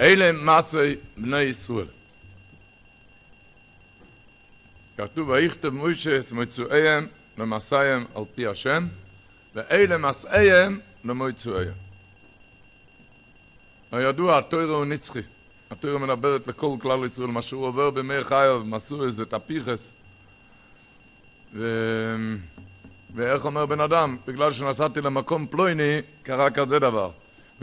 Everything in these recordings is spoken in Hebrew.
אילם מאסאי בני ישרואל כתוב איך טב מוישס מויצואייהם למאסאייהם על פי אשם ואילם אסאייהם למויצואייהם הידוע, התוירה הוא נצחי התוירה מדברת לכל כלל ישרואל, מה שהוא עובר במי חייו, מסו עשו איזה תפיחס ואיך אומר בן אדם, בגלל שנסעתי למקום פלויני קרה כזה דבר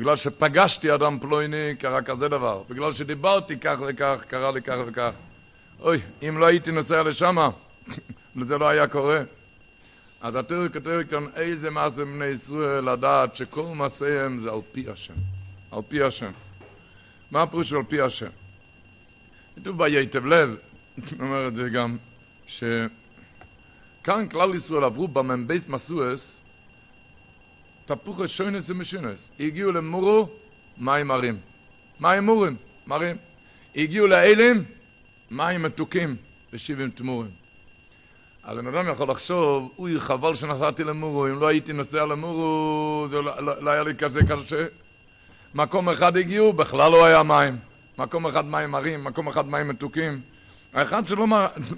בגלל שפגשתי אדם פלויני, קרה כזה דבר, בגלל שדיברתי כך וכך, קרה לי כך וכך. אוי, אם לא הייתי נוסע לשם, זה לא היה קורה. אז התיאור כותב כאן איזה מעשה בני ישראל לדעת שכל מעשיהם זה על פי השם, על פי השם. מה הפירוש על פי השם? כתוב ביתב לב, אומר את זה גם, שכאן כלל ישראל עברו במ"ם בייס מסואס תפוחי שוינס ומשינס. הגיעו למורו, מים מרים. מים מורים, מרים. הגיעו לאלים, מים מתוקים ושבעים תמורים. אז בן אדם יכול לחשוב, אוי, חבל שנסעתי למורו, אם לא הייתי נוסע למורו, זה לא, לא, לא היה לי כזה קשה. מקום אחד הגיעו, בכלל לא היה מים. מקום אחד מים מרים, מקום אחד מים מתוקים. האחד שלא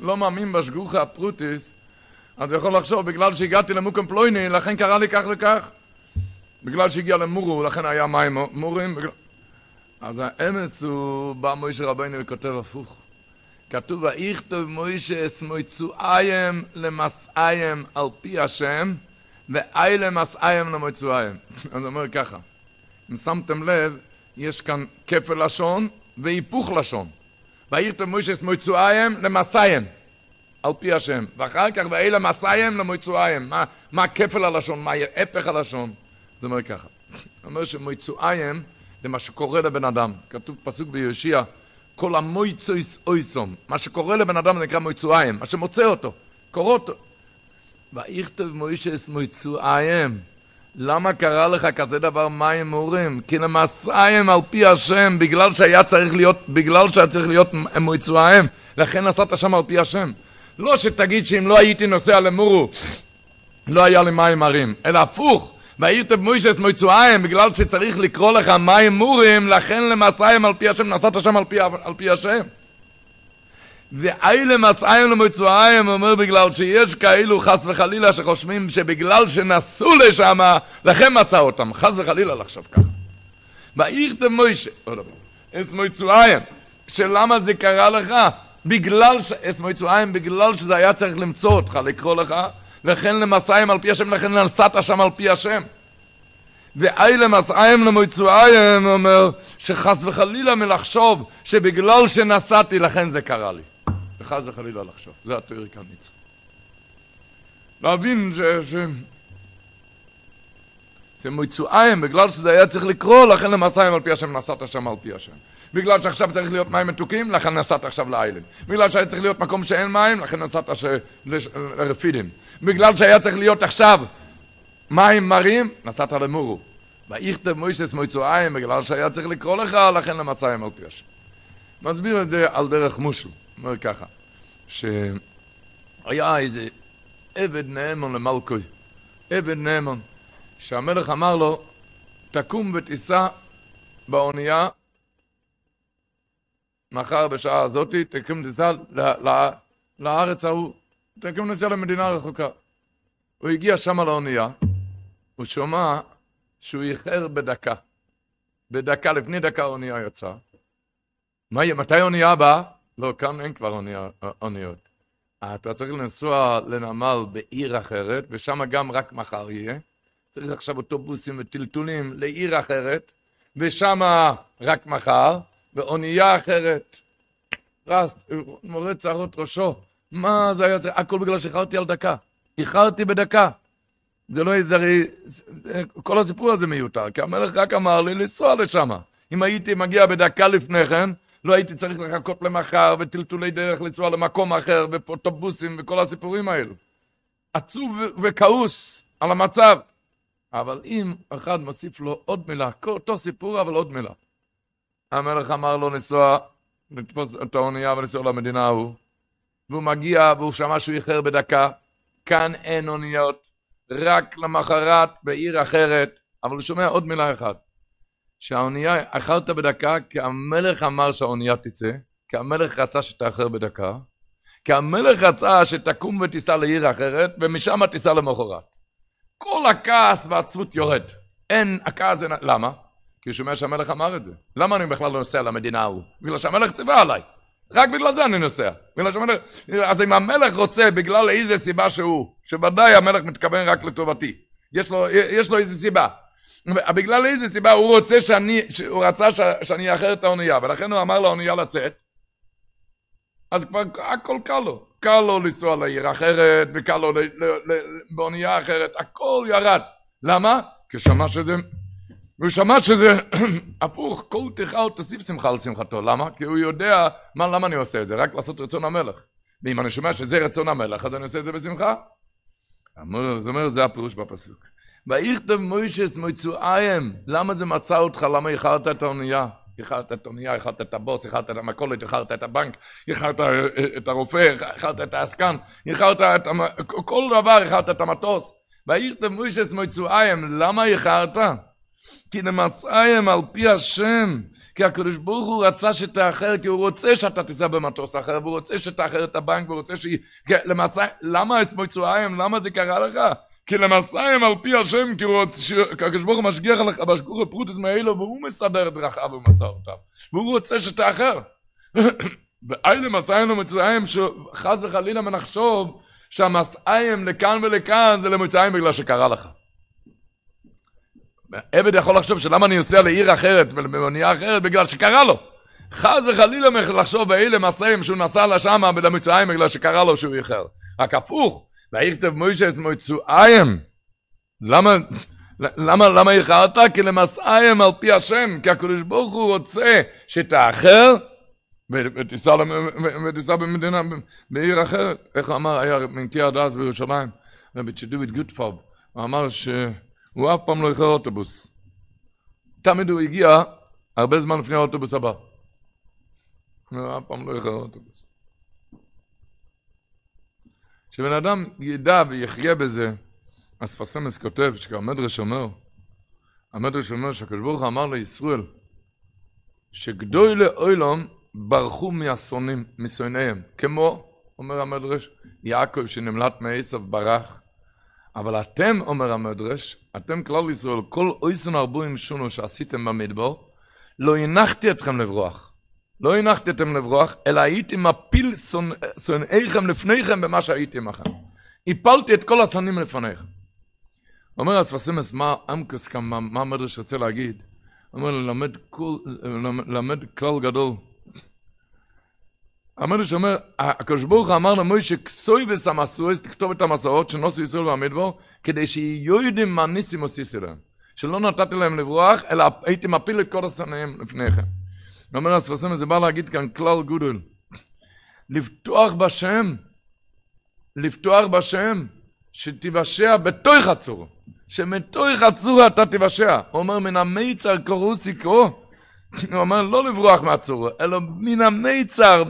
לא מאמין בשגוחה הפרוטיס, אז הוא יכול לחשוב, בגלל שהגעתי למוקם פלויני, לכן קרה לי כך וכך. בגלל שהגיע למורו, לכן היה מים מורים. בגלל... אז האמץ הוא, בא מוישה רבנו וכותב הפוך. כתוב, ואיכתוב מוישה אסמויצואיים למסעיים על פי השם, ואילה מסעיים למויצואיים. אז אומר ככה, אם שמתם לב, יש כאן כפל לשון והיפוך לשון. ואיכתוב מוישה אסמויצואיים למסעיים. על פי השם, ואחר כך ואלה מסעיהם למויצואיהם, מה, מה כפל הלשון, מה הפך הלשון. זה אומר ככה, אומר שמויצואיים זה מה שקורה לבן אדם, כתוב פסוק ביהושיע, כל המויצויס אויסום, מה שקורה לבן אדם זה נקרא מויצואיים, מה שמוצא אותו, קורא אותו. ואיכתב מוישס מויצואיים, למה קרה לך כזה דבר מים מורים? כי למסעיהם על פי השם, בגלל שהיה צריך להיות, בגלל שהיה צריך להיות מויצואיים, לכן נסעת שם על פי השם. לא שתגיד שאם לא הייתי נוסע למורו, לא היה לי מים מרים, אלא הפוך, והייתם מוישס מוצואיים, בגלל שצריך לקרוא לך מים מורים, לכן למסעיים על פי השם, נסעת שם על פי, על פי השם. ואי למסעיים למויצועיים, אומר בגלל שיש כאלו חס וחלילה שחושבים שבגלל שנסעו לשם, לכן מצא אותם, חס וחלילה לחשוב ככה. ואיכתם מוישה, עוד פעם, אס מויצועיים, שלמה זה קרה לך? בגלל ש... אס מויצועיים, בגלל שזה היה צריך למצוא אותך, לקרוא לך, לכן למסעיהם על פי השם, לכן נסעת שם על פי השם. ואי למסעיהם למוצואיהם, אומר, שחס וחלילה מלחשוב שבגלל שנסעתי לכן זה קרה לי. וחס וחלילה לחשוב, זה כאן מצרים. להבין ש... ש... זה מצואיים, בגלל שזה היה צריך לקרוא, לכן למסעיים על פי השם נסעת שם על פי השם. בגלל שעכשיו צריך להיות מים מתוקים, לכן נסעת עכשיו לאיילנד. בגלל שהיה צריך להיות מקום שאין מים, לכן נסעת ש... לש... לרפידים. בגלל שהיה צריך להיות עכשיו מים מרים, נסעת למורו. ויכתב מוישס מויצועיים, בגלל שהיה צריך לקרוא לך, לכן למסע עם על מסביר את זה על דרך מושל, אומר ככה, שהיה איזה עבד נאמן למלכוי, עבד נאמן, שהמלך אמר לו, תקום ותיסע באונייה מחר בשעה הזאת, תקום טיסה לארץ ההוא, תקום נסיעה למדינה רחוקה. הוא הגיע שם לאונייה, הוא שומע שהוא איחר בדקה. בדקה, לפני דקה האונייה יצאה. מה יהיה, מתי האונייה הבאה? לא, כאן אין כבר אוניות. אתה צריך לנסוע לנמל בעיר אחרת, ושם גם רק מחר יהיה. צריך עכשיו אוטובוסים וטלטולים לעיר אחרת, ושם רק מחר. באונייה אחרת. רס, מורה צרות ראשו. מה זה היה זה? הכל בגלל שאיחרתי על דקה. איחרתי בדקה. זה לא איזה... כל הסיפור הזה מיותר, כי המלך רק אמר לי לנסוע לשם. אם הייתי מגיע בדקה לפני כן, לא הייתי צריך לחכות למחר, וטלטולי דרך לנסוע למקום אחר, ופוטובוסים, וכל הסיפורים האלו. עצוב וכעוס על המצב. אבל אם אחד מוסיף לו עוד מילה, אותו סיפור אבל עוד מילה. המלך אמר לו לנסוע, לתפוס את האונייה ולנסוע למדינה ההוא. והוא מגיע והוא שמע שהוא איחר בדקה. כאן אין אוניות, רק למחרת בעיר אחרת. אבל הוא שומע עוד מילה אחת. שהאונייה, איחרת בדקה, כי המלך אמר שהאונייה תצא, כי המלך רצה שתאחר בדקה, כי המלך רצה שתקום ותיסע לעיר אחרת, ומשם תיסע למחרת. כל הכעס והעצבות יורד. אין, הכעס, אין, למה? כי הוא שומע שהמלך אמר את זה. למה אני בכלל לא נוסע למדינה ההוא? בגלל שהמלך ציווה עליי. רק בגלל זה אני נוסע. בגלל שהמלך... אז אם המלך רוצה בגלל איזה סיבה שהוא, שוודאי המלך מתכוון רק לטובתי. יש לו, יש לו איזה סיבה. בגלל איזה סיבה הוא רוצה שאני, הוא רצה ש, שאני אאחר את האונייה, ולכן הוא אמר לאונייה לצאת. אז כבר הכל קל לו. קל לו לנסוע לעיר אחרת, וקל לו באונייה אחרת, הכל ירד. למה? כי שמע שזה והוא שמע שזה הפוך, כל תיכה הוא תוסיף שמחה על שמחתו. למה? כי הוא יודע, מה, למה אני עושה את זה? רק לעשות רצון המלך. ואם אני שומע שזה רצון המלך, אז אני עושה את זה בשמחה. אמור, זה אומר, זה הפירוש בפסוק. ויכתב מוישס מויצואיים, למה זה מצא אותך? למה איחרת את האונייה? איחרת את האונייה, איחרת את הבוס, איחרת את המכולת, איחרת את הבנק, איחרת אה, את הרופא, איחרת את העסקן, איחרת את... המ... כל דבר איחרת את המטוס. ויכתב מוישס מויצואיים, למה איחרת? כי נמסעיהם על פי השם, כי הקדוש ברוך הוא רצה שתאחר, כי הוא רוצה שאתה תיסע במטוס אחר, והוא רוצה שתאחר את הבנק, והוא רוצה שהיא... כי כן, למסע... למה אסמוצואיהם? למה זה קרה לך? כי למסעיהם על פי השם, כי הוא רוצה, הקדוש ברוך הוא משגיח עליך בשגור הפרוטס מאלו, והוא מסדר את דרכיו ומסעותיו, והוא רוצה שתאחר. ואי למסעיהם ומצרים, שחס וחלילה מנחשוב שהמסעיהם לכאן ולכאן זה למצרים בגלל שקרה לך. עבד יכול לחשוב שלמה אני נוסע לעיר אחרת, במונייה אחרת, בגלל שקרה לו. חס וחלילה לחשוב ואלה מסעים שהוא נסע לשמה ולמצואיים בגלל שקרה לו שהוא איחר. רק הפוך, ויכתב מוישה את מצרים. למה, למה, למה איחרת? כי למסעיים על פי השם, כי הקדוש ברוך הוא רוצה שתאחר ותיסע, במדינה, בעיר אחרת. איך אמר, היה מנקי הדס בירושלים, רבי צ'דובית גוטפאב הוא אמר ש... הוא אף פעם לא איחר אוטובוס. תמיד הוא הגיע הרבה זמן לפני האוטובוס הבא. הוא אף פעם לא איחר אוטובוס. כשבן אדם ידע ויחיה בזה, אז פסמס כותב, שהמדרש אומר, המדרש אומר שהקדוש ברוך הוא אמר לישראל, שגדוי לאוילום ברחו מהשונאים, משונאיהם, כמו, אומר המדרש, יעקב שנמלט מעשב ברח, אבל אתם, אומר המדרש, אתם כלל ישראל, כל אויסון ארבועים שונו שעשיתם במדבר, לא הנחתי אתכם לברוח. לא הנחתי אתכם לברוח, אלא הייתי מפיל שונאיכם לפניכם במה שהייתי עמכם. הפלתי את כל השונאים לפניכם. אומר הספסימס, מה אמקוס כאן, מה המדרש רוצה להגיד? אומר, ללמד, כל, ללמד כלל גדול. המדרש שאומר, הקדוש ברוך הוא אמר למוישה, כסוי וסמסויס, תכתוב את המסעות של נוסי ישראל במדבור, כדי שיהיו יודעים מה ניסים עושים להם. שלא נתתי להם לברוח, אלא הייתי מפיל את כל השנאים לפניכם. ואומר הספסם, זה בא להגיד כאן כלל גודל. לבטוח בשם, לבטוח בשם, שתיוושע בתוך הצור. שמתוך הצור אתה תיוושע. הוא אומר, מן המיצר קורו סיקרו. הוא אומר לא לברוח מהצורו, אלא מן המיצר,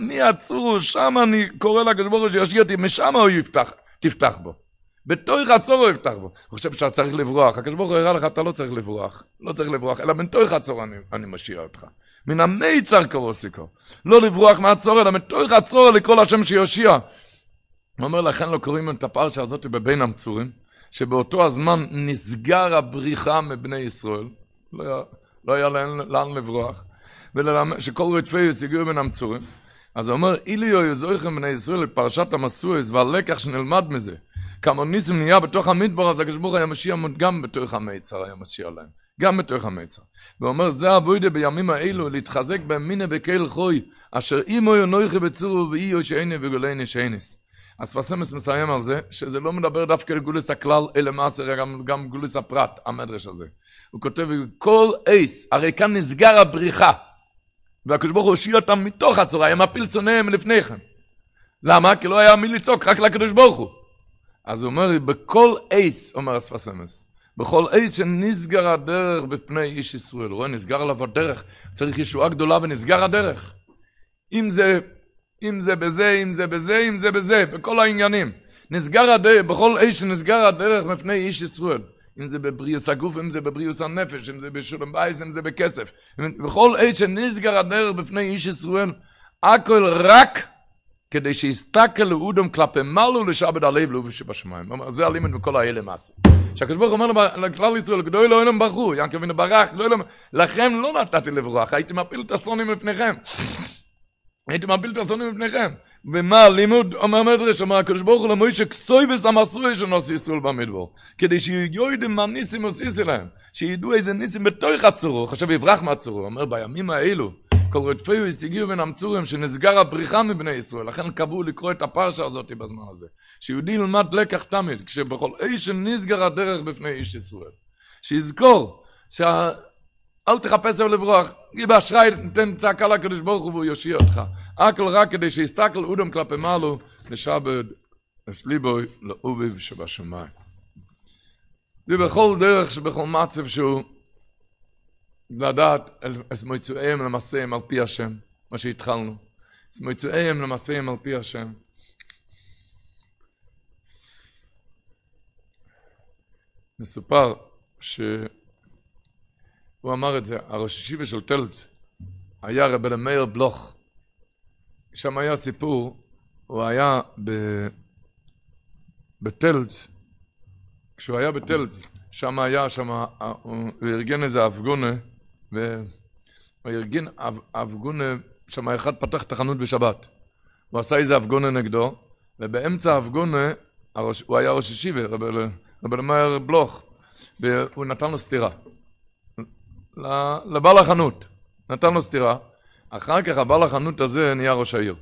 מהצורו, שם אני קורא לקדוש ברוך הוא שישגיע אותי, משם הוא יפתח, תפתח בו. בתוך הצור הוא יפתח בו. הוא חושב שאתה צריך לברוח. הקדוש ברוך הוא הראה לך, אתה לא צריך לברוח. לא צריך לברוח, אלא בתוך הצור אני, אני משיע אותך. מן המיצר קורא סיכו. לא לברוח מהצור, אלא בתוך הצור לקרוא להשם שיושיע. הוא אומר, לכן לא קוראים את הפרשה הזאת בבין המצורים, שבאותו הזמן נסגר הבריחה מבני ישראל. לא... לא היה להם לאן לברוח. ושכל יוס הגיעו מן המצורים. אז הוא אומר, אילו יהיו יזויכם בני ישראל לפרשת המסורס והלקח שנלמד מזה. כמה ניסים נהיה בתוך המדבר, אז הקדוש ברוך היה משיע גם בתוך המיצר היה משיע להם. גם בתוך המיצר. והוא אומר, זה אבוידה בימים האלו, להתחזק במינה בקהל חוי, אשר אימו יונויכי בצורו ואיו שאיני וגולני שאיניס. אז פסמס מסיים על זה, שזה לא מדבר דווקא לגולס הכלל, אלא מעשר גם, גם גולס הפרט, המדרש הזה. הוא כותב, כל עיס, הרי כאן נסגר הבריחה. והקדוש ברוך הוא הושיע אותם מתוך הצורה, היה מפיל צונאיהם לפני כן. למה? כי לא היה מי לצעוק, רק לקדוש ברוך הוא. אז הוא אומר, בכל עיס, אומר אספס אמס, בכל עיס שנסגר הדרך בפני איש ישראל. רואה, נסגר עליו הדרך. צריך ישועה גדולה ונסגר הדרך. אם זה, אם זה בזה, אם זה בזה, אם זה בזה, בכל העניינים. נסגר הדרך, בכל עיס שנסגר הדרך מפני איש ישראל. אם זה בבריאוס הגוף, אם זה בבריאוס הנפש, אם זה בשולם בייס, אם זה בכסף. בכל אי שנזגר הדרך בפני איש ישראל, הכל רק כדי שיסתקל לאודם כלפי מלו לשבת הלב לאופי שבשמיים. זאת אומרת, זה הלימד בכל האלה מסי. שהכשבור אומר לכלל ישראל, גדוי לא אינם ברחו, ינקי ואינם ברח, גדוי לא לכם לא נתתי לברוח, הייתי מפיל את הסונים בפניכם. הייתי מפיל את הסונים בפניכם. ומה לימוד, אומר מדרש, אמר הקדוש ברוך הוא למוישה, כסוי וסמסוי של שנוס ישראל במדבור. כדי שיהיו שיודעים מה ניסים עושים להם. שידעו איזה ניסים בתוך הצורו, חשב יברח מהצורו. אומר, בימים האלו, כל רדפיו השיגיו בין המצורים, שנסגר הבריחה מבני ישראל. לכן קבעו לקרוא את הפרשה הזאת בזמן הזה. שיהודי ילמד לקח תמיד, כשבכל אי שנסגר הדרך בפני איש ישראל. שיזכור, שה... אל תחפש אליו לברוח, גיבה באשראי תן צעקה לקדוש ברוך הוא והוא יושיע אותך. הכל רק כדי שיסתכל אודם כלפי מעלו, נשעבד אסליבוי לאוביב שבשמיים. זה בכל דרך שבכל מצב שהוא לדעת את מויצואיהם למעשיהם על פי השם, מה שהתחלנו. את מויצואיהם למעשיהם על פי השם. מסופר שהוא אמר את זה, הראש של טלץ היה רבי מאיר בלוך, שם היה סיפור, הוא היה ב... בטלץ, כשהוא היה בטלץ, שם היה, שם, הוא ארגן איזה אבגונה, והוא ארגן אבגונה, שם אחד פתח את החנות בשבת. הוא עשה איזה אבגונה נגדו, ובאמצע אבגונה, הראש, הוא היה ראש ישיבה, רב, רב אלמאיר בלוך, והוא נתן לו סטירה. לבעל החנות, נתן לו סטירה. אחר כך הבעל החנות הזה נהיה ראש העיר.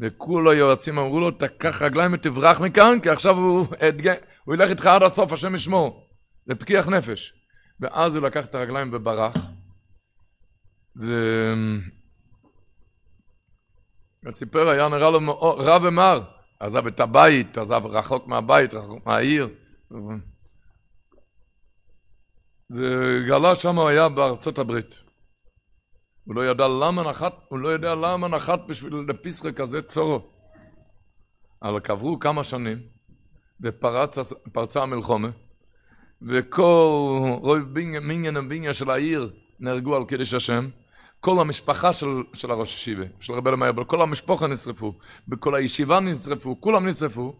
וכולו היועצים אמרו לו, תקח רגליים ותברח מכאן, כי עכשיו הוא, אתגן, הוא ילך איתך עד הסוף, השם ישמור. זה פקיח נפש. ואז הוא לקח את הרגליים וברח. ו... וסיפר, היה נראה לו רע ומר, עזב את הבית, עזב רחוק מהבית, רחוק מהעיר. וגלה שם, הוא היה בארצות הברית. הוא לא ידע למה נחת, הוא לא יודע למה נחת בשביל לפיסחה כזה צורו. אבל קברו כמה שנים, ופרצה המלחומה, וכל רוב מינגן ובינגן של העיר נהרגו על קידש השם. כל המשפחה של, של הראש ישיבה, של רבי אלמייבל, כל המשפחה נשרפו, בכל הישיבה נשרפו, כולם נשרפו.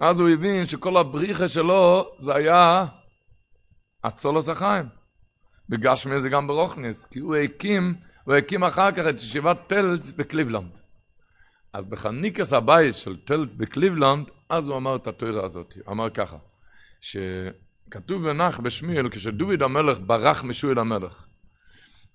אז הוא הבין שכל הבריחה שלו זה היה הצולוס החיים. בגשמי זה גם ברוכניס, כי הוא הקים והוא הקים אחר כך את ישיבת טלץ בקליבלנד. אז בחניקס הבית של טלץ בקליבלנד, אז הוא אמר את התוירה הזאת. הוא אמר ככה, שכתוב בנח בשמיאל, כשדוד המלך ברח משועל המלך,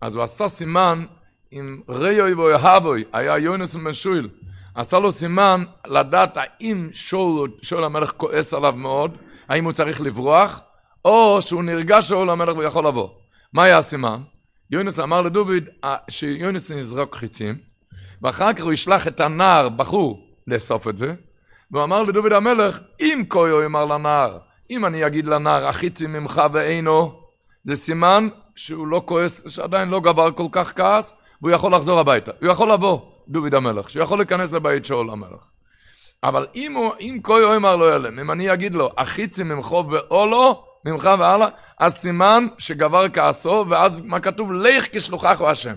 אז הוא עשה סימן עם ריוי ואוהבוי, היה יונס משועל. עשה לו סימן לדעת האם שאול, שאול המלך כועס עליו מאוד, האם הוא צריך לברוח, או שהוא נרגש שאול המלך ויכול לבוא. מה היה הסימן? יונס אמר לדוביד אה, שיונס יזרוק חיצים, ואחר כך הוא ישלח את הנער, בחור, לאסוף את זה, והוא אמר לדוביד המלך, אם כויו יאמר לנער, אם אני אגיד לנער, החיצים ממך ואינו, זה סימן שהוא לא כועס, שעדיין לא גבר כל כך כעס, והוא יכול לחזור הביתה. הוא יכול לבוא, דוביד המלך, שהוא יכול להיכנס לבית שאול המלך. אבל אם, הוא, אם כויו יאמר לו ילם, אם אני אגיד לו, החיצים ממך ואו לא, ממך והלאה, אז סימן שגבר כעסו, ואז מה כתוב? לך כשלוחךו השם.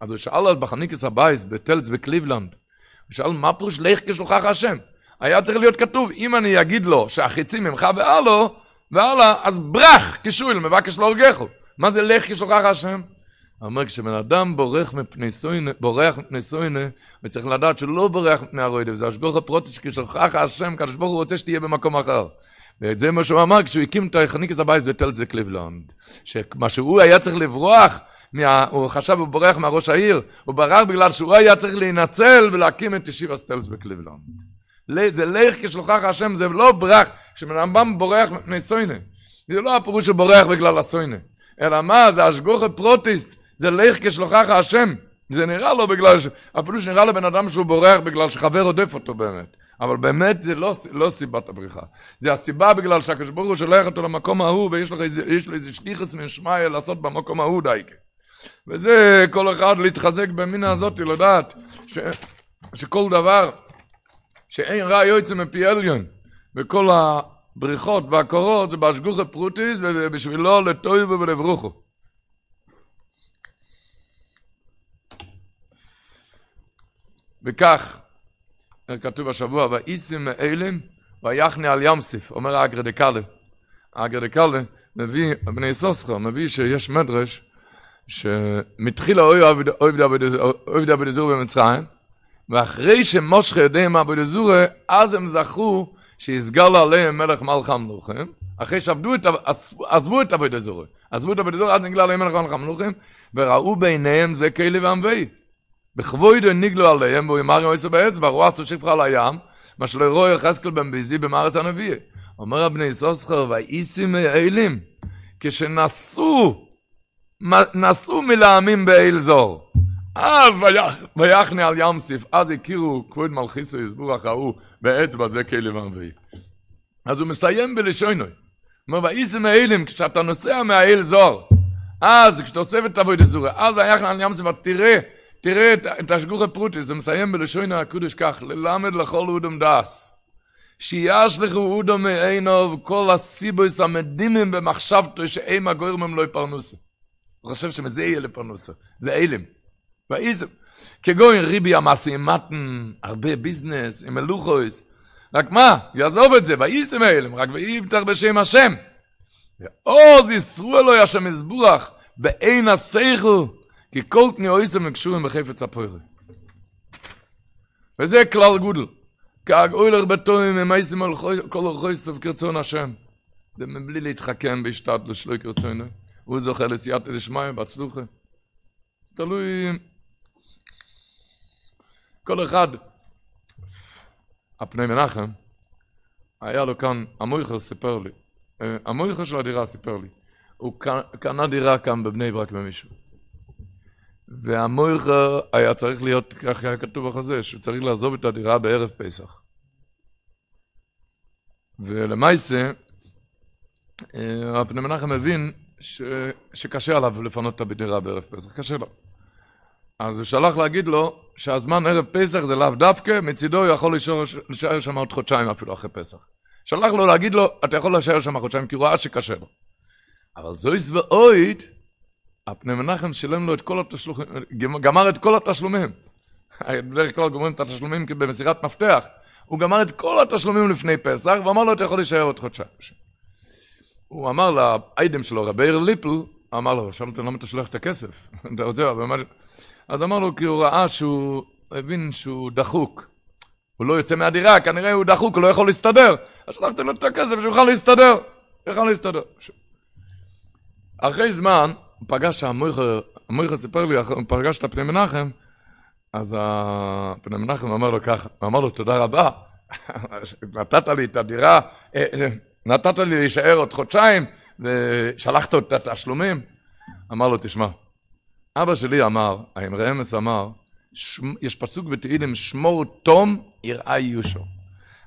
אז הוא שאל אז בחניקס הבייס, בטלץ בקליבלנד, הוא שאל מה פירוש לך כשלוחך השם? היה צריך להיות כתוב, אם אני אגיד לו שהחיצים ממך והלאה, והלאה, אז ברח כשול מבקש להורגךו. מה זה לך כשלוחך השם? הוא אומר, כשבן אדם בורח מפני סויינה, בורח מפני סויינה, הוא צריך לדעת שהוא לא בורח מפני הרוידב, זה השגוח הפרוצץ, כשלוחך השם, הקדוש ברוך הוא רוצה שתהיה במקום אחר. וזה מה שהוא אמר כשהוא הקים את החניקס הבייס בטלזה קליבלונד. שמה שהוא היה צריך לברוח, מה, הוא חשב הוא בורח מהראש העיר, הוא ברח בגלל שהוא היה צריך להינצל ולהקים את ישיב הסטלס בקליבלונד. זה לך כשלוחך השם, זה לא ברח, כשבן אדם בורח מפני סוינה. זה לא הפירוש שהוא בורח בגלל הסוינה. אלא מה, זה אשגוכה פרוטיס, זה לך כשלוחך השם. זה נראה לו בגלל ש... הפירוש נראה לבן אדם שהוא בורח בגלל שחבר עודף אותו באמת. אבל באמת זה לא, לא סיבת הבריחה. זה הסיבה בגלל שהקדוש ברוך הוא שולח אותו למקום ההוא, ויש לו איזה, איזה שליחס משמעיה לעשות במקום ההוא דייקה. וזה כל אחד להתחזק במינה הזאת, לדעת ש, שכל דבר, שאין רע יועצה מפי עליון, וכל הבריחות והקורות זה באשגוחי פרוטיס, ובשבילו לטויבו ולברוכו. וכך כתוב השבוע, ואיסים מאלים ויחני על ימסיף, אומר האגרדקאלה. האגרדקאלה מביא, בני סוסכר, מביא שיש מדרש, שמתחילה אוי אוי אוי אוי אוי במצרים, ואחרי שמושכה יודעים מה אבוי דזורי, אז הם זכו שיסגל עליהם מלך מלך המלוכים, אחרי שעבדו את, עזבו את אבוי עזבו את אבוי דזורי, אז נגלה עליהם מלך מלך המלוכים, וראו ביניהם זה כאלה ועמבי. בכבוידו ניגלו עליהם, והוא אמר יום עשר באצבע, רואה עשו שפחה על הים, מה שלא יראה יחזקאל בן ביזי במארץ הנביא. אומר הבני סוסחר, ואיסי אלים, כשנסעו, נסעו מלעמים באל זור. אז ויחנה על ים סיף, אז הכירו כבוד מלכיסו יסבורך ההוא באצבע זה כלב הרביעי. אז הוא מסיים בלשונוי. אומר, ואיסי אלים, כשאתה נוסע מהאל זור, אז כשאתה כשתוספת תבואי דזורי, אז ויחנה על ים סיף, תראה תראה, את השגוח הפרוטי, זה מסיים בלשוין הקודש כך, ללמד לכל אודם דס. שיש לכו אודם מאינו וכל הסיבויס המדימים במחשבתו שאים הגוירם הם לא יפרנוסו. הוא חושב שמזה יהיה לפרנוסו, זה אילם. ואיזם. כגוין ריבי המסי עם הרבה ביזנס, אין מלוכויס. רק מה? יעזוב את זה, ואיזם אילם, רק ואיבטח בשם השם. ואוז ישרו אלוי השם מזבורך, ואין הסייכל. כי כל קניאו איסם מקשורים בחייבצ הפורי. וזה כלל גודל. כגאוי לרבטו אם הם איסם על כל אור חייסו וקרצון השם. זה מבלי להתחכם בישתד לשלוי קרצון. הוא זוכר לסייעת אלישמאי בצלוחה. תלוי. כל אחד. הפני מנחם. היה לו כאן, עמוי חרס סיפר לי. עמוי של הדירה סיפר לי. הוא קנה דירה כאן בבני ברק ממישהו. והמויכר היה צריך להיות, כך היה כתוב בחזה, שהוא צריך לעזוב את הדירה בערב פסח. ולמעשה, אה, רב מנחם מבין ש... שקשה עליו לפנות את הדירה בערב פסח, קשה לו. אז הוא שלח להגיד לו שהזמן ערב פסח זה לאו דווקא, מצידו הוא יכול להישאר שם עוד חודשיים אפילו אחרי פסח. שלח לו להגיד לו, אתה יכול להישאר שם חודשיים, כי הוא ראה שקשה לו. אבל זויס ואויד, הפני מנחם שילם לו את כל התשלומים, גמר את כל התשלומים. בדרך כלל גומרים את התשלומים במסירת מפתח. הוא גמר את כל התשלומים לפני פסח, ואמר לו, אתה יכול להישאר עוד חודשיים. הוא אמר לאיידם שלו, רבי עיר ליפל, אמר לו, שמתם למה אתה לא שולח את הכסף? אתה רוצה, אבל מה... אז אמר לו, כי הוא ראה שהוא הבין שהוא דחוק. הוא לא יוצא מהדירה, כנראה הוא דחוק, הוא לא יכול להסתדר. אז שלחתם לו את הכסף, שיוכל להסתדר. יוכל להסתדר. אחרי זמן, הוא פגש המויכר, המויכר סיפר לי, הוא פגש את הפני מנחם, אז הפני מנחם אמר לו ככה, הוא אמר לו תודה רבה, נתת לי את הדירה, אה, אה, נתת לי להישאר עוד חודשיים, ושלחת את התשלומים. אמר לו, תשמע, אבא שלי אמר, האמרי אמס אמר, יש פסוק בתהילים, שמור תום יראה יושו.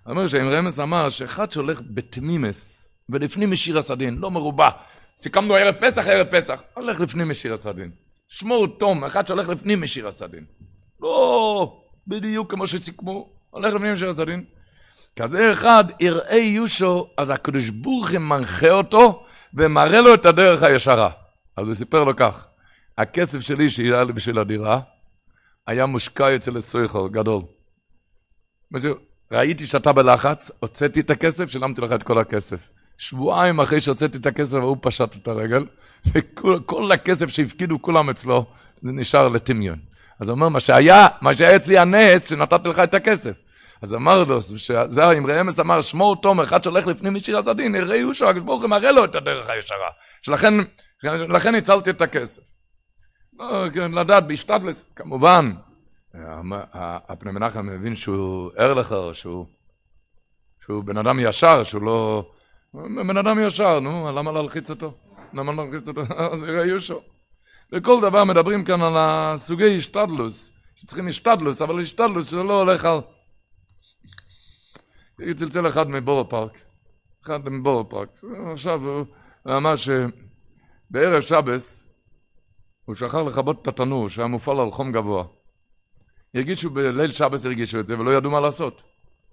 אומר שאמרי אמס אמר שאחד שהולך בתמימס, ולפנים משיר הסדין, לא מרובה, סיכמנו ערב פסח, ערב פסח. הולך לפנים משיר הסדין. שמור תום, אחד שהולך לפנים משיר הסדין. לא, בדיוק כמו שסיכמו, הולך לפנים משיר הסדין. כזה אחד, יראה יושו, אז הקדוש ברוך הוא מנחה אותו ומראה לו את הדרך הישרה. אז הוא סיפר לו כך, הכסף שלי שהיה לי בשביל הדירה, היה מושקע אצל הסויכו, גדול. ראיתי שאתה בלחץ, הוצאתי את הכסף, שילמתי לך את כל הכסף. שבועיים אחרי שהוצאתי את הכסף, ההוא פשט את הרגל, וכל הכסף שהפקידו כולם אצלו, זה נשאר לטמיון. אז הוא אומר, מה שהיה, מה שהיה אצלי הנס, שנתתי לך את הכסף. אז אמר לו, זה אמרי אמס אמר, שמור תום, אחד שהולך לפנים משיר הזדין, יראה יהושע, הקדוש ברוך הוא מראה לו את הדרך הישרה. שלכן, לכן הצלתי את הכסף. לא, כן, לדעת, בהשתדלס, כמובן, הפני מנחם מבין שהוא ער לך, שהוא, שהוא בן אדם ישר, שהוא לא, בן אדם ישר, נו, למה להלחיץ אותו? למה להלחיץ אותו? אז יראה יושו. וכל דבר מדברים כאן על הסוגי השתדלוס, שצריכים השתדלוס, אבל השתדלוס לא הולך על... צלצל אחד מבורו פארק, אחד מבורו פארק, עכשיו הוא אמר שבערב שבס הוא שכח לכבות את התנור שהיה מופעל על חום גבוה. הרגישו בליל שבס הרגישו את זה ולא ידעו מה לעשות.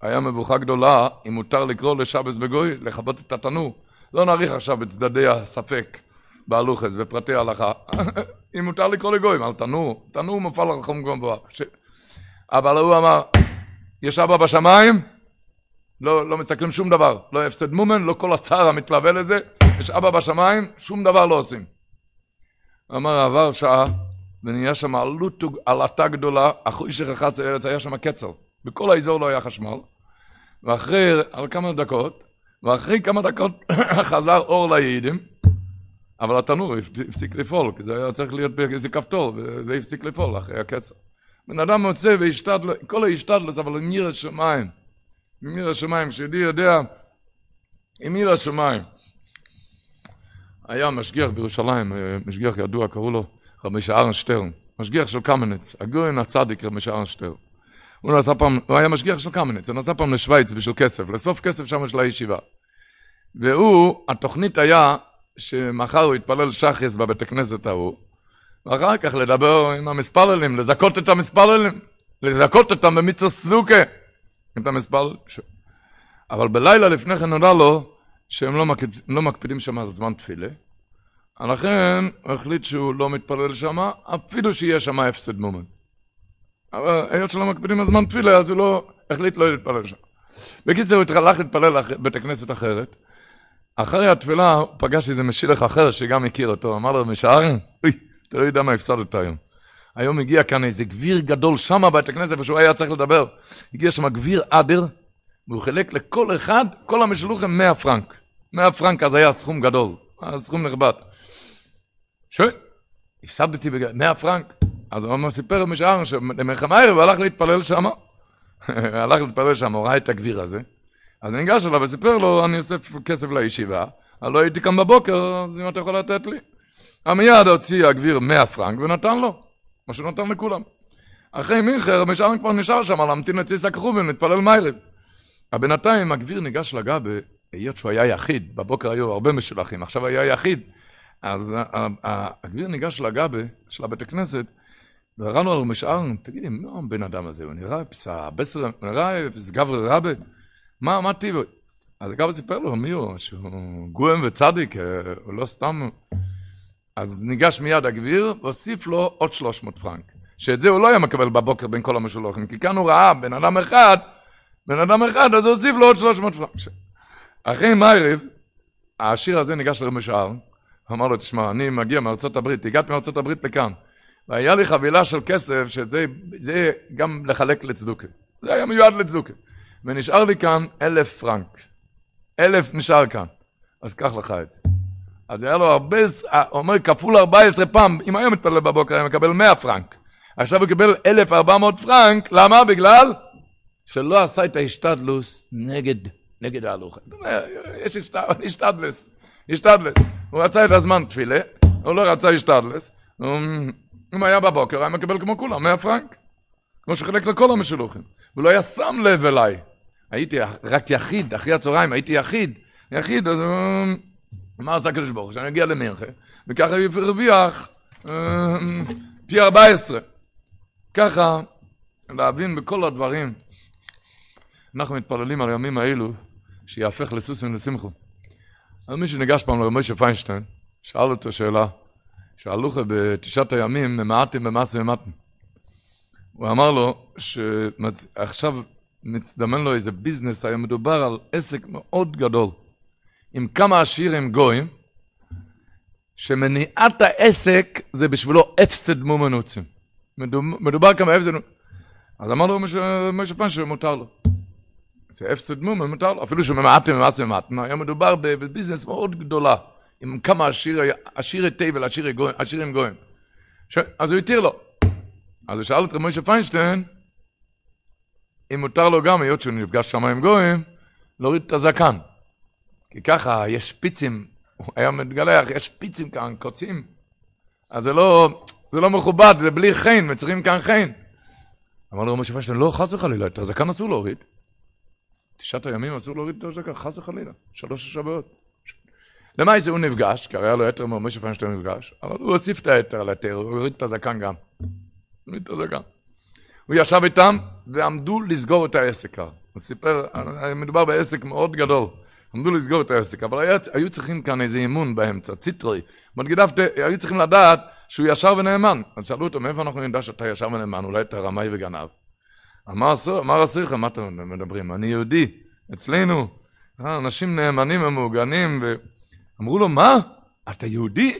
היה מבוכה גדולה, אם מותר לקרוא לשבס בגוי, לכבות את התנור. לא נאריך עכשיו בצדדי הספק, בהלוכס, בפרטי ההלכה. אם מותר לקרוא לגוי, על תנור, תנור מפעל על חום גבוה. ש... אבל הוא אמר, יש אבא בשמיים, לא, לא מסתכלים שום דבר, לא הפסד מומן, לא כל הצער המתלווה לזה, יש אבא בשמיים, שום דבר לא עושים. אמר, עבר שעה, ונהיה שם עלתה גדולה, אחוי שכחס ארץ, היה שם קצר. בכל האזור לא היה חשמל, ואחרי כמה דקות, ואחרי כמה דקות חזר אור ליידים, אבל התנור הפסיק לפעול, כי זה היה צריך להיות באיזה כפתור, וזה הפסיק לפעול אחרי הקצר. בן אדם מוצא והשתדל, כל ההשתדלס, אבל עם עיר השמיים, עם עיר השמיים, כשידי יודע, עם עיר השמיים. היה משגיח בירושלים, אה, משגיח ידוע, קראו לו רבי שארנשטרן, משגיח של קמנץ, הגויין הצדיק רבי שארנשטרן. הוא נסע פעם, הוא היה משגיח של קמיניץ, הוא נסע פעם לשוויץ בשביל כסף, לסוף כסף שם של הישיבה. והוא, התוכנית היה שמחר הוא יתפלל שחס בבית הכנסת ההוא, ואחר כך לדבר עם המספללים, לזכות את המספללים, לזכות אותם במצווה סדוקה, את המספל. ש... אבל בלילה לפני כן נודע לו שהם לא, מקפ... לא מקפידים שם על זמן תפילה, לכן הוא החליט שהוא לא מתפלל שם, אפילו שיהיה שם הפסד מומנט. אבל היות שלא מקפידים על זמן תפילה, אז הוא לא, החליט לא להתפלל שם. בקיצור, הוא התחלך להתפלל לבית הכנסת אחרת. אחרי התפילה הוא פגש איזה משילך אחר שגם הכיר אותו, אמר לו, משערן, אוי, אתה לא יודע מה הפסדת היום. היום הגיע כאן איזה גביר גדול שם בבית הכנסת, ושהוא היה צריך לדבר. הגיע שם גביר אדר, והוא חילק לכל אחד, כל המשלוחים 100 פרנק. 100 פרנק אז היה סכום גדול, סכום נכבד. שוי, הפסדתי בגלל 100 פרנק? אז הרמב"ם סיפר משער שלמלחמה הערב הלך להתפלל שם, הלך להתפלל שם, הוא ראה את הגביר הזה, אז ניגש אליו וסיפר לו, אני אוסף כסף לישיבה, אני לא הייתי כאן בבוקר, אז אם אתה יכול לתת לי. המיד הוציא הגביר 100 פרנק ונתן לו, מה שנתן לכולם. אחרי מינכר, משער כבר נשאר שם להמתין לתסיסה כרובין, להתפלל מיירב. בינתיים הגביר ניגש לגבי, היות שהוא היה יחיד, בבוקר היו הרבה משלחים, עכשיו היה יחיד, אז הגביר ניגש לגבי של הבית הכנסת, והרענו על תגיד לי, מי הבן אדם הזה? הוא נראה פסע בסר, הוא נראה סגברי רבי, מה, מה טיב? אז אגב, סיפר לו מי הוא, שהוא גויים וצדיק, אה, הוא לא סתם... אז ניגש מיד הגביר והוסיף לו עוד 300 פרנק. שאת זה הוא לא היה מקבל בבוקר בין כל המשולחים, כי כאן הוא ראה בן אדם אחד, בן אדם אחד, אז הוא הוסיף לו עוד 300 פרנק. אחרי מיירב, העשיר הזה ניגש לרמי שער, אמר לו, תשמע, אני מגיע מארצות הברית, הגעת מארצות הברית לכאן. והיה לי חבילה של כסף, שזה זה גם לחלק לצדוקה. זה היה מיועד לצדוקה. ונשאר לי כאן אלף פרנק. אלף נשאר כאן. אז קח לך את זה. אז היה לו הרבה, אה, אומר כפול 14 פעם, אם היום מתפלל בבוקר היה מקבל 100 פרנק. עכשיו הוא קיבל 1,400 פרנק, למה? בגלל שלא עשה את ההשתדלוס נגד, נגד ההלוכה. יש השתדלס, השתדלס. הוא רצה את הזמן תפילה, הוא לא רצה השתדלס. אם היה בבוקר, היה מקבל כמו כולם, 100 פרנק. כמו שחלק לכל המשלוחים. הוא לא היה שם לב אליי. הייתי רק יחיד, אחרי הצהריים הייתי יחיד. יחיד, אז אמ, מה עשה הקדוש ברוך הוא? שאני אגיע למנחה, וככה הרוויח אמ, פי 14. ככה, להבין בכל הדברים. אנחנו מתפללים על הימים האלו, שיהפך לסוסים לשמחו. אז מי שניגש פעם לרמי של פיינשטיין, שאל אותו שאלה, שהלוכה בתשעת הימים, ממעטים במעשה ממעטים. הוא אמר לו שעכשיו מצדמן לו איזה ביזנס, היה מדובר על עסק מאוד גדול, עם כמה עשירים גויים, שמניעת העסק זה בשבילו הפסד מומנוצים. מדובר כמה הפסד מומנוצים. אז אמר לו משה פנשר, מותר לו. זה הפסד מומן, מותר לו. אפילו שממעטים ממעשה ממעטים, היה מדובר בביזנס מאוד גדולה. עם כמה עשיר, עשיר את תבל, עשיר עם גויים. אז הוא התיר לו. אז הוא שאל את רב משה פיינשטיין, אם מותר לו גם, היות שהוא נפגש שם עם גויים, להוריד את הזקן. כי ככה, יש שפיצים, הוא היה מתגלח, יש שפיצים כאן, קוצים. אז זה לא, זה לא מכובד, זה בלי חן, וצריכים כאן חן. אמר לו משה פיינשטיין, לא, חס וחלילה, את הזקן אסור להוריד. תשעת הימים אסור להוריד את הזקן, חס וחלילה, שלוש השבועות. למעשה הוא נפגש, כי היה לו יתר מרמשה פיינשטיין נפגש, אבל הוא הוסיף את היתר על היתר, הוא הוריד את הזקן גם. הוריד את הזקן. הוא ישב איתם ועמדו לסגור את העסק הוא סיפר, אה, מדובר בעסק מאוד גדול. עמדו לסגור את העסק, אבל היה, היו צריכים כאן איזה אימון באמצע, ציטרי. מדגידפטה, היו צריכים לדעת שהוא ישר ונאמן. אז שאלו אותו, מאיפה אנחנו נדע שאתה ישר ונאמן? אולי אתה רמאי וגנב. אמר אסיריך, מה אתם מדברים? אני יהודי, אצלנו, אה, אנשים נאמנים ומעוגנים, ו... אמרו לו, מה? אתה יהודי?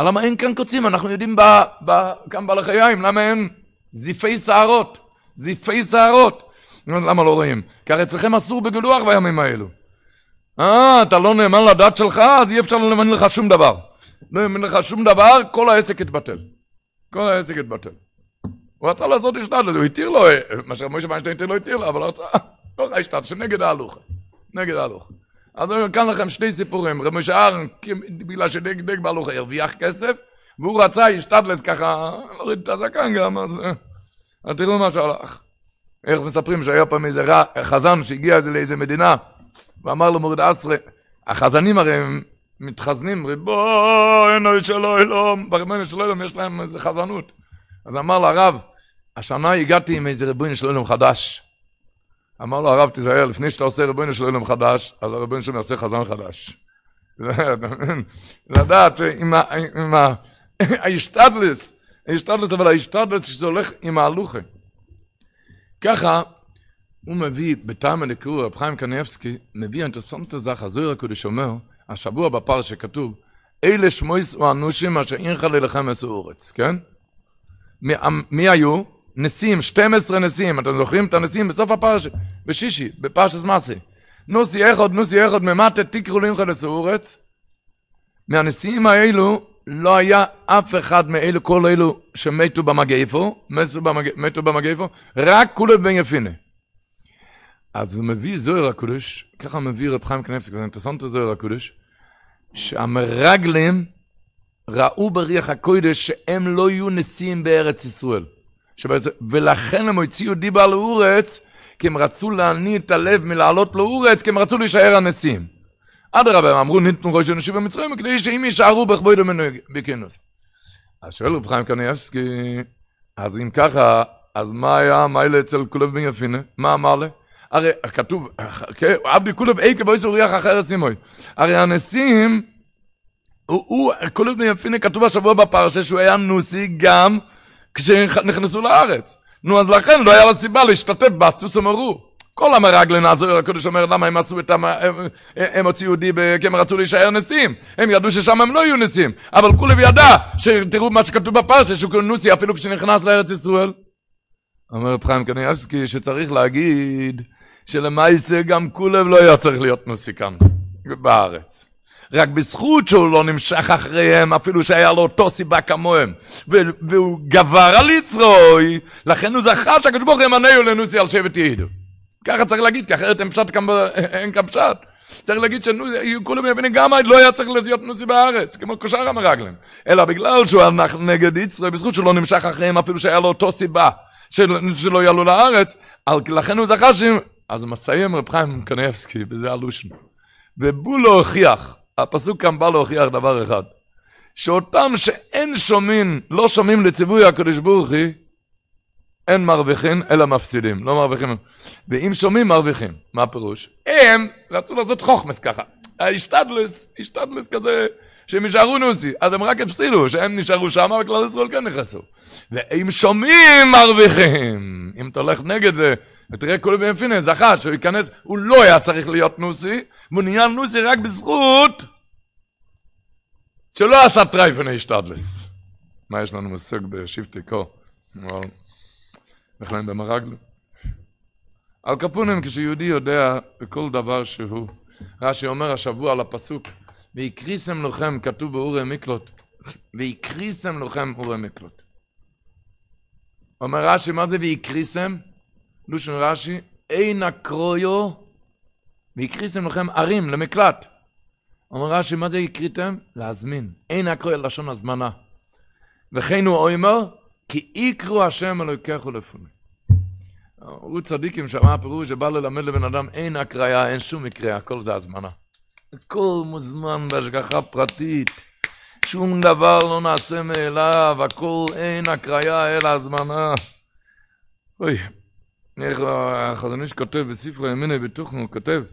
למה אין כאן קוצים? אנחנו יודעים ב, ב, כאן בעל החיים, למה אין זיפי שערות? זיפי שערות. למה לא רואים? כי הרי אצלכם אסור בגלוח בימים האלו. אה, אתה לא נאמן לדת שלך, אז אי אפשר לנאמן לך שום דבר. לא נאמן לך שום דבר, כל העסק יתבטל. כל העסק יתבטל. הוא רצה לעשות אשתד, הוא התיר לו, אה, מה שמשה ויינשטיין התיר לו, התיר לו, אבל הוא רצה, לא רצה אשתד, שנגד ההלוך. נגד ההלוך. אז אני אומר כאן לכם שני סיפורים. רבי משה שער, בגלל שדג שדגדג בהלוך הרוויח כסף, והוא רצה, השתדלס ככה, להוריד את הזקן גם, אה, אז... תראו מה שהלך. איך מספרים שהיה פעם איזה רע, חזן שהגיע איזה לאיזה מדינה, ואמר לו מוריד אסרה, החזנים הרי הם מתחזנים, ריבונו של עולם, בריבונו של עולם יש להם איזה חזנות. אז אמר לו הרב, השנה הגעתי עם איזה ריבונו של עולם חדש. אמר לו הרב, תיזהר, לפני שאתה עושה רבינו של עולם חדש, אז הרבינו שלו יעשה חזן חדש. לדעת שעם ה... ההשתדלס, ההשתדלס, אבל ההשתדלס שזה הולך עם ההלוכה. ככה הוא מביא, בטעם הנקרור, רב חיים קניאבסקי, מביא אינטרסנטה זך, הזוי הקודש אומר, השבוע בפר שכתוב, אלה שמויס ואנושים אשר אינך ללחם עשו אורץ, כן? מי היו? נסים, 12 נסים, אתם זוכרים את הנסים בסוף הפרשה, בשישי, בפרשת מסי. נוסי אחד, נוסי אחד, ממטה תקראו לימך לסעורץ. מהנשיאים האלו לא היה אף אחד מאלו, כל אלו שמתו במגפו, במג... מתו במגפו, רק כולב בן יפיני. אז הוא מביא זוהר הקודש, ככה מביא רב חיים קנפסק, זה אינטרסנט זוהר הקודש, שהמרגלים ראו בריח הקודש שהם לא יהיו נשיאים בארץ ישראל. שבאז... ולכן הם הוציאו דיבה לאורץ, כי הם רצו להניע את הלב מלעלות לאורץ, כי הם רצו להישאר הנשיאים. אדרבה, הם אמרו ניתנו ראש אנושי במצרים, כדי שאם יישארו בכבודו בכינוס. אז שואל רב חיים קניאבסקי, אז אם ככה, אז מה היה מה היה אצל כולב בן יפינה? מה אמר לה? הרי כתוב, כן, עבדי כולב אי כבוי סוריח אחר סימוי. הרי הנשיאים, הוא, כולב בן יפינה כתוב השבוע בפרשה שהוא היה נוסי גם כשנכנסו לארץ. נו, אז לכן לא היה לה סיבה להשתתף בהתסוס המרור. כל המרגלן הזו, הקדוש אומר, למה הם עשו את ה... הם, הוציאו די כי הם רצו להישאר נשיאים. הם ידעו ששם הם לא יהיו נשיאים. אבל כולי ידע, שתראו מה שכתוב בפרשה, שהוא קוראים נוסי אפילו כשנכנס לארץ ישראל. אומר רב חיים קניאבסקי שצריך להגיד שלמעשה גם כולב לא היה צריך להיות נוסי כאן, בארץ. רק בזכות שהוא לא נמשך אחריהם, אפילו שהיה לו אותו סיבה כמוהם. והוא גבר על יצרוי, לכן הוא זכה שהקדוש ברוך הוא ימנהו לנוסי על שבט יעידו. ככה צריך להגיד, כי אחרת אין פשט כאן, פשט. צריך להגיד שכולם מבינים גם לא היה צריך להיות נוסי בארץ, כמו כשאר המרגלם. אלא בגלל שהוא הלך נגד יצרוי, בזכות שהוא לא נמשך אחריהם, אפילו שהיה לו אותו סיבה של, שלא יעלו לארץ, על, לכן הוא זכה ש... אז מסיים רב חיים קניאבסקי, וזה הלושנו. ובולו הוכיח הפסוק כאן בא להוכיח דבר אחד, שאותם שאין שומעים, לא שומעים לציווי הקדוש ברוך הוא, אין מרוויחים אלא מפסידים, לא מרוויחים. ואם שומעים מרוויחים, מה הפירוש? הם רצו לעשות חוכמס ככה, השתדלס, השתדלס כזה, שהם יישארו נוסי, אז הם רק הפסידו, שהם נשארו שם וכלל ישראל כן נכנסו. ואם שומעים מרוויחים, אם אתה הולך נגד זה, ותראה כולי באמפינס, זכה שהוא ייכנס, הוא לא היה צריך להיות נוסי, והוא נהיה נוסי רק בזכות שלא עשה טרייפן אשתדלס. מה יש לנו מושג בשבטי קו? איך להם במרגלו. על כפונים, כשיהודי יודע בכל דבר שהוא, רש"י אומר השבוע על הפסוק, והקריסם לכם, כתוב באורי מקלוט, והקריסם לכם אורי מקלוט. אומר רש"י, מה זה והקריסם? לושן רש"י, אין הקרויו, והקריסם לכם ערים למקלט. אומר רש"י, מה זה הקריתם? להזמין. אין הקרויו לשון הזמנה. וכן הוא אומר, כי יקרו השם אלוקיך ולפוני. אמרו צדיקים שמע פירוש שבא ללמד לבן אדם אין הקריה, אין שום מקרה, הכל זה הזמנה. הכל מוזמן בהשגחה פרטית, שום דבר לא נעשה מאליו, הכל אין הקריה אלא הזמנה. אוי. איך החזון איש כותב בספר הימיני בטוחנו, הוא כותב,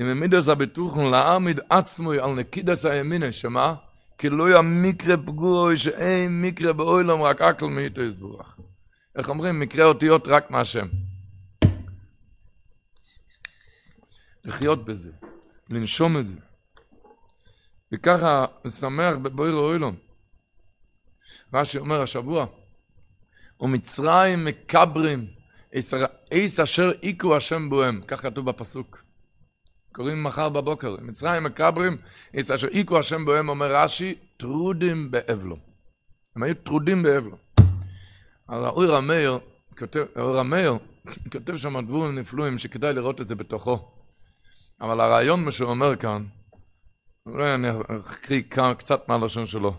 אם עשה הבטוחנו להעמיד עצמוי על נקיד עשה הימיני, שמה? כי לא יהיה מקרה פגוי שאין מקרה באוילום, רק אקל מאיתו יסבורך. איך אומרים? מקרה אותיות רק מהשם. לחיות בזה, לנשום את זה. וככה שמח בבויר אוילום. מה שאומר השבוע, ומצרים מקברים. איס אשר איכו השם בוהם, כך כתוב בפסוק. קוראים מחר בבוקר, מצרים מקברים, איס אשר איכו השם בוהם, אומר רש"י, טרודים באבלו. הם היו טרודים באבלו. אז האור המאיר, כותב, האור המאיר, כותב שם דבורים נפלואים שכדאי לראות את זה בתוכו. אבל הרעיון מה שהוא אומר כאן, אולי אני אקריא קצת מהלשון שלו.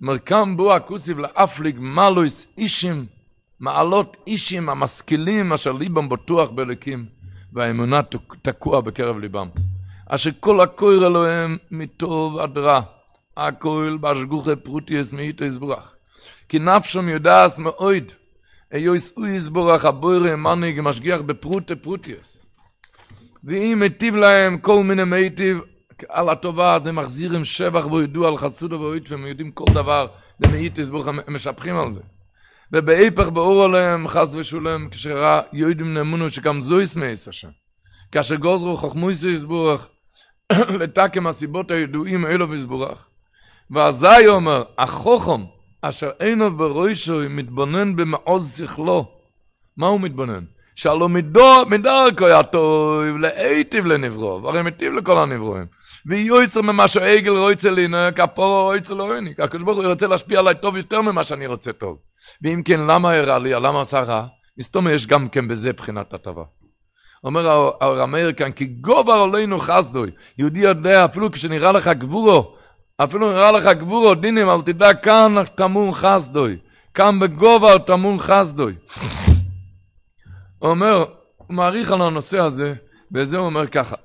מרקם בוע הקוציב לאפליג מלויס אישים מעלות אישים המשכילים אשר ליבם בטוח באלוקים והאמונה תקוע בקרב ליבם. אשר כל הכויר אלוהים מטוב עד רע, הכויל באשגוכי פרוטיס מאיתו יסבורך. כי נפשם יודעס מאויד, איו אוי יסבורך הבוירי מנהיג משגיח בפרוטי פרוטיס. ואם מיטיב להם כל מיני מיטיב על הטובה, אז הם מחזירים שבח וידוע על חסודו ואויד, והם יודעים כל דבר, ומאיתו יסבורך, הם משבחים על זה. ובהיפך באור עליהם חס ושולם, כשראה יהודים נאמונו שגם זו ישמעס השם. כאשר גוזרו חכמויסו יסבורך, לתקם הסיבות הידועים אלו ויסבורך. ואזי אומר, החוכם אשר אינו בראשו מתבונן במעוז שכלו. מה הוא מתבונן? שלום מדרכו יטוב, להיטיב לנברו, הרי מיטיב לכל הנברואים. ויועצר ממה שעגל רוצה לי, כפור רוצה לו עיניק. הקדוש ברוך הוא רוצה להשפיע עליי טוב יותר ממה שאני רוצה טוב. ואם כן, למה הרע לי, למה עשה רע? מסתום יש גם כן בזה בחינת הטבה. אומר הרמאיר כאן, כי גובר עלינו חסדוי. יהודי יודע, אפילו כשנראה לך גבורו, אפילו נראה לך גבורו, דינים, אל תדע, כאן טמון חסדוי. כאן בגובר טמון חסדוי. הוא אומר, הוא מעריך על הנושא הזה, וזה הוא אומר ככה,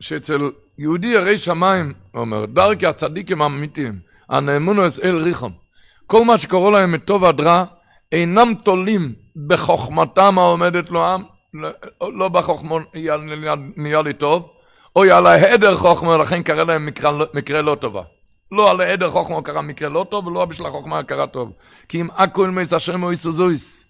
שאצל יהודי ירא שמיים, הוא אומר, דרכי הצדיקים האמיתיים, הנאמונו אס אל ריחם, כל מה שקורא להם מטוב עד רע, אינם תולים בחוכמתם העומדת לו עם, לא, לא בחוכמון נהיה לי טוב, אוי על ההדר חוכמה, לכן קרא להם מקרה, מקרה לא טובה. לא על העדר חוכמה קרה מקרה לא טוב, ולא בשביל החוכמה קרה טוב. כי אם אקו אל מייס השם הוא איסוזויס.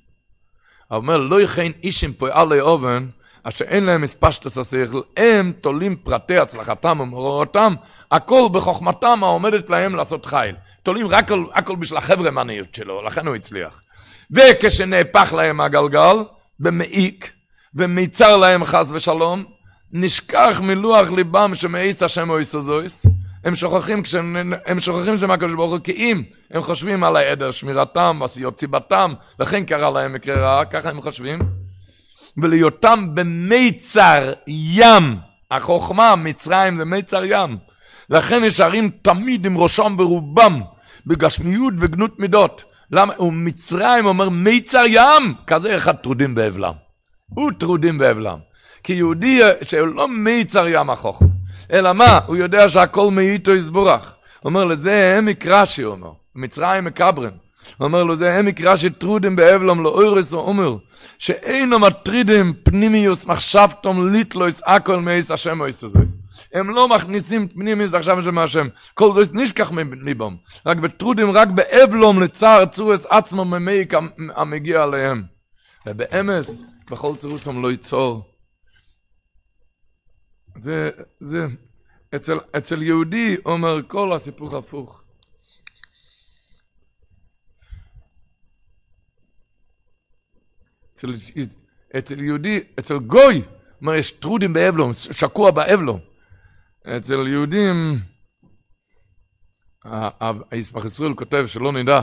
אבל אומר, לא יכן איש אישים פועל לאובן, אשר אין להם אספשטס השכל, הם תולים פרטי הצלחתם ומאורעותם, הכל בחוכמתם העומדת להם לעשות חיל. תולים רק הכל, הכל בשביל החבר'ה החברמניות שלו, לכן הוא הצליח. וכשנהפך להם הגלגל, במעיק, ומיצר להם חס ושלום, נשכח מלוח ליבם שמאיס השם או איסוזויס. הם שוכחים, כשהם, הם שוכחים שהם הקדוש ברוך הוא, כי אם הם חושבים על העדר, שמירתם, עשיות סיבתם, לכן קרה להם מקרה רע, ככה הם חושבים. ולהיותם במיצר ים. החוכמה, מצרים זה מיצר ים. לכן נשארים תמיד עם ראשם ורובם בגשמיות וגנות מידות. למה? ומצרים אומר מיצר ים, כזה אחד טרודים באבלם. הוא טרודים באבלם. כי יהודי שלא מיצר ים החוכמה, אלא מה? הוא יודע שהכל מאיתו יסבורך. הוא אומר לזה הם מקרשי, הוא אומר. מצרים מקברן. הוא אומר לו, זה הם מקרא שטרודים באבלום לאוירס לא ואומר, שאינו מטרידים פנימיוס מחשבתום ליטלויס אקול מייס השם אויס וזויס. הם לא מכניסים פנימיוס עכשיו של מהשם. כל זויס נשכח מליבם. רק בטרודים, רק באבלום לצער צורס עצמו ממייק המגיע עליהם. ובאמס, בכל צירוסם לא ייצור. זה, זה, אצל, אצל יהודי אומר כל הסיפור הפוך. אצל, אצל יהודי, אצל גוי, אומר, יש טרודים באבלום, שקוע באבלום. אצל יהודים, הישמח ישראל כותב, שלא נדע,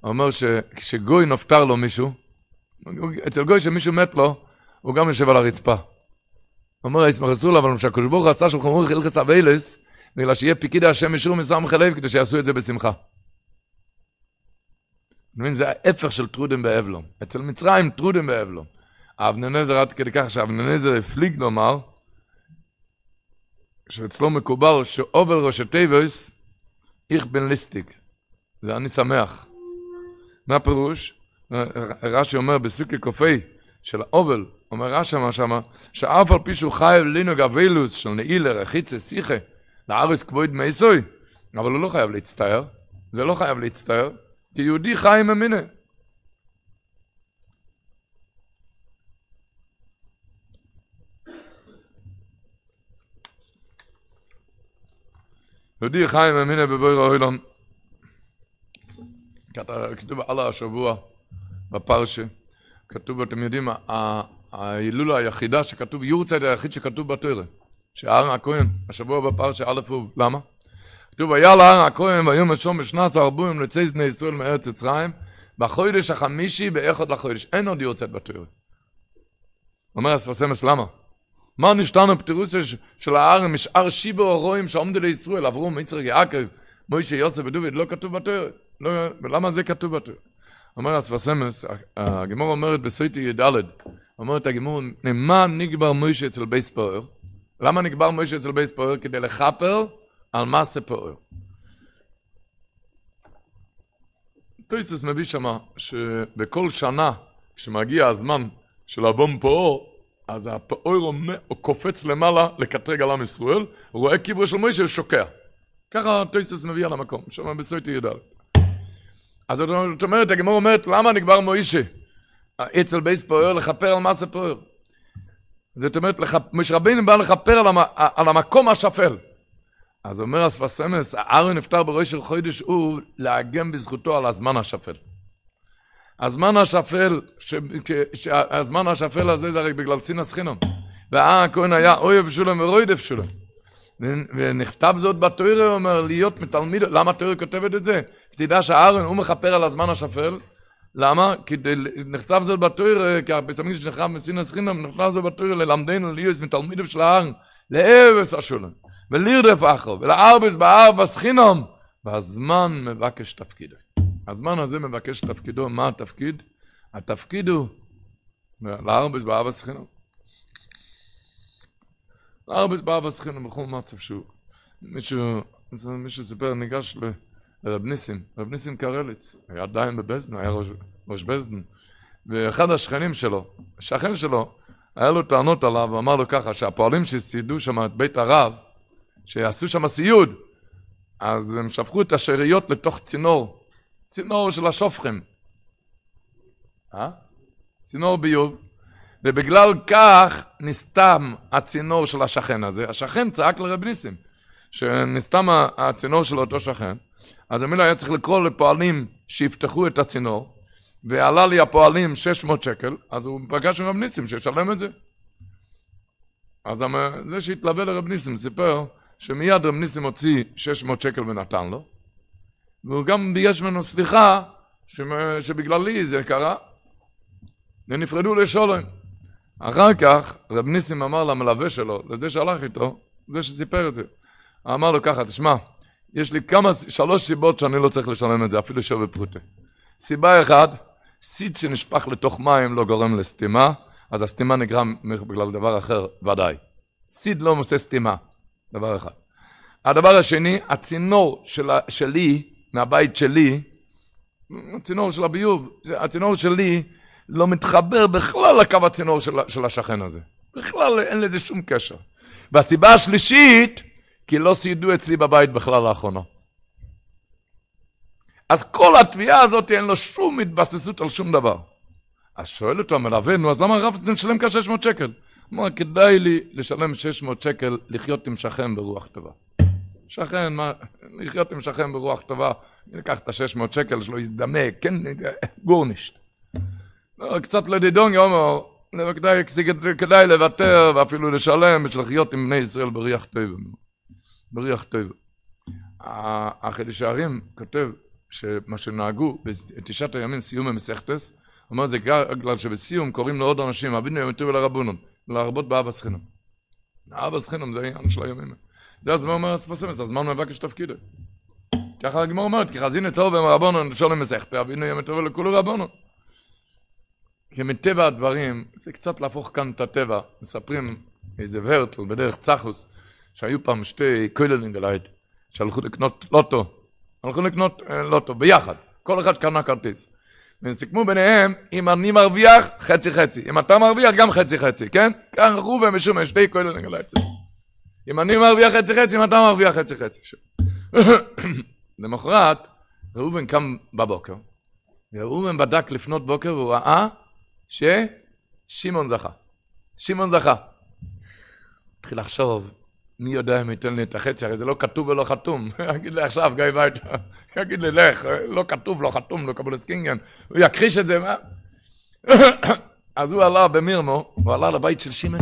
הוא אומר שכשגוי נפטר לו מישהו, אצל גוי שמישהו מת לו, הוא גם יושב על הרצפה. אומר הישמח ישראל, אבל כשהקדוש ברוך הוא עשה שולחן חילכס אביילס, בגלל שיהיה פקיד השם משור מסמכי לב, כדי שיעשו את זה בשמחה. אתה מבין, זה ההפך של טרודם באבלום. אצל מצרים טרודם באבלום. אבננזר עד כדי כך שאבננזר הפליג לומר, שאצלו מקובל שאובל ראשי טייבויס, איך בן ליסטיק. זה אני שמח. מה פירוש? רש"י אומר בסוכי קופי של האובל, אומר רש"י מה שמה, שאף על פי שהוא חייב לינוג אבילוס של נעילה, רחיצה, שיחה, לארץ כבוד מייסוי, אבל הוא לא חייב להצטער, זה לא חייב להצטער, כיהודי חי עם המיני. יהודי חי עם המיני בבויר העולם. כתוב על השבוע בפרשה, כתוב, אתם יודעים, ההילולה היחידה שכתוב, יורצייד היחיד שכתוב בתורה, שאהרן הכהן, השבוע בפרשה א' הוא, למה? כתוב, היה להר הכהן ויום השום בשנת הרבועים לצי זני ישראל מארץ יצרים, בחודש החמישי באחד לחודש. אין עוד יוצאת בתיאור. אומר הספסמס, למה? מה נשתנו פטירוס של ההר משאר שיבו הרועים שעומדו לישראל, עברו מצר יעקב, מוישה יוסף ודוביד, לא כתוב בתיאור. לא, ולמה זה כתוב בתיאור? אומר הספסמס, הגמור אומרת בסויטי י"ד, אומרת הגמור, למה נגבר מוישה אצל בייס פאר? למה נגבר מוישה אצל בייס פאר? כדי לחפר? על מעשה פאור. טויסס מביא שמה שבכל שנה, כשמגיע הזמן של הבום פאור, אז הפאור קופץ למעלה לקטרג על עם ישראל, רואה קברו של מוישה שוקע. ככה טויסס מביא על המקום, שם בסויטי ידע אז זאת אומרת, הגמור אומרת, למה נגבר מוישה? אצל בייס פאור לכפר על מעשה פאור. זאת אומרת, משה רבינו בא לכפר על המקום השפל. אז אומר אספס אמס, הארי נפטר בראש של חודש הוא להגן בזכותו על הזמן השפל. הזמן השפל, ש... ש... הזמן השפל הזה זה הרי בגלל סינס חינום. הכהן היה אויב שלו ורוידף שלו. ונכתב זאת בתוירה, הוא אומר, להיות מתלמיד, למה התוירה כותבת את זה? תדע שהארון, הוא מכפר על הזמן השפל. למה? כי נכתב זאת בתוירה, כי הפסמים שנכתב מסינס חינם, נכתב זאת בתוירה ללמדנו להיות מתלמידיו של הארון, לאבס השולם. ולירדף אחו, ולארבס בארבס חינום, והזמן מבקש תפקידו. הזמן הזה מבקש תפקידו, מה התפקיד? התפקיד הוא לארבס בארבס חינום. לארבס בארבס חינום בכל מצב שהוא. מישהו, מישהו סיפר, ניגש ל... רב ניסים, רב ניסים קרליץ, היה עדיין בבזדן, היה ראש, ראש בזדן, ואחד השכנים שלו, שכן שלו, היה לו טענות עליו, אמר לו ככה, שהפועלים שסיידו שם את בית הרב, שעשו שם סיוד, אז הם שפכו את השאריות לתוך צינור, צינור של השופכם. אה? צינור ביוב, ובגלל כך נסתם הצינור של השכן הזה. השכן צעק לרב ניסים, שנסתם הצינור של אותו שכן, אז המילה היה צריך לקרוא לפועלים שיפתחו את הצינור, ועלה לי הפועלים 600 שקל, אז הוא פגש עם רב ניסים שישלם את זה. אז זה שהתלווה לרב ניסים סיפר שמיד רב ניסים הוציא 600 שקל ונתן לו, והוא גם ביקש ממנו סליחה שבגללי זה קרה, ונפרדו לשולם. אחר כך רב ניסים אמר למלווה שלו, לזה שהלך איתו, זה שסיפר את זה, אמר לו ככה, תשמע, יש לי כמה, שלוש סיבות שאני לא צריך לשלם את זה, אפילו שווה פרוטה. סיבה אחת, סיד שנשפך לתוך מים לא גורם לסתימה, אז הסתימה נגרם בגלל דבר אחר, ודאי. סיד לא עושה סתימה. דבר אחד. הדבר השני, הצינור של, שלי, מהבית שלי, הצינור של הביוב, הצינור שלי לא מתחבר בכלל לקו הצינור של, של השכן הזה. בכלל אין לזה שום קשר. והסיבה השלישית, כי לא סיידו אצלי בבית בכלל לאחרונה. אז כל התביעה הזאת אין לו שום התבססות על שום דבר. אז שואל אותו המלווה, נו, אז למה הרב נשלם כ-600 שקל? אמר, כדאי לי לשלם 600 שקל לחיות עם שכן ברוח טובה. שכן, מה, לחיות עם שכן ברוח טובה, אני אקח את ה-600 שקל שלו, יזדמה, כן, גורנישט. לא, קצת לדידון, יאמר, כדאי, כדאי לוותר ואפילו לשלם בשביל לחיות עם בני ישראל בריח טובה. בריח טובה. החידש שערים כותב שמה שנהגו בתשעת הימים סיום המסכתס, אומר זה בגלל שבסיום קוראים לעוד אנשים, אבינו יום טוב לרבונון. להרבות באב אסחינם. האב אסחינם זה העניין של הימים. זה הזמן אומר אספסמס, הזמן מבקש תפקידו. ככה הגמור אומרת, כי חזינו צהוב במרבונון, שולם מסכתא, אבינו יום טוב לכולו רבונו. כי מטבע הדברים, זה קצת להפוך כאן את הטבע. מספרים איזה ורטל בדרך צחוס, שהיו פעם שתי קוילנינגלייד, שהלכו לקנות לוטו. הלכו לקנות אה, לוטו ביחד, כל אחד קנה כרטיס. והם סיכמו ביניהם, אם אני מרוויח, חצי חצי. אם אתה מרוויח, גם חצי חצי, כן? כך והם משום, שתי כולל נגלציה. אם אני מרוויח חצי חצי, אם אתה מרוויח חצי חצי. למחרת, ראובן קם בבוקר, וראובן בדק לפנות בוקר והוא ראה ששמעון זכה. שמעון זכה. התחיל לחשוב, מי יודע אם ייתן לי את החצי, הרי זה לא כתוב ולא חתום. יגיד לי עכשיו, גיא ביתה, יגיד לי, לך, לא כתוב, לא חתום, לא קבולס סקינגן. הוא יכחיש את זה, מה? אז הוא עלה במרמו, הוא עלה לבית של שמן,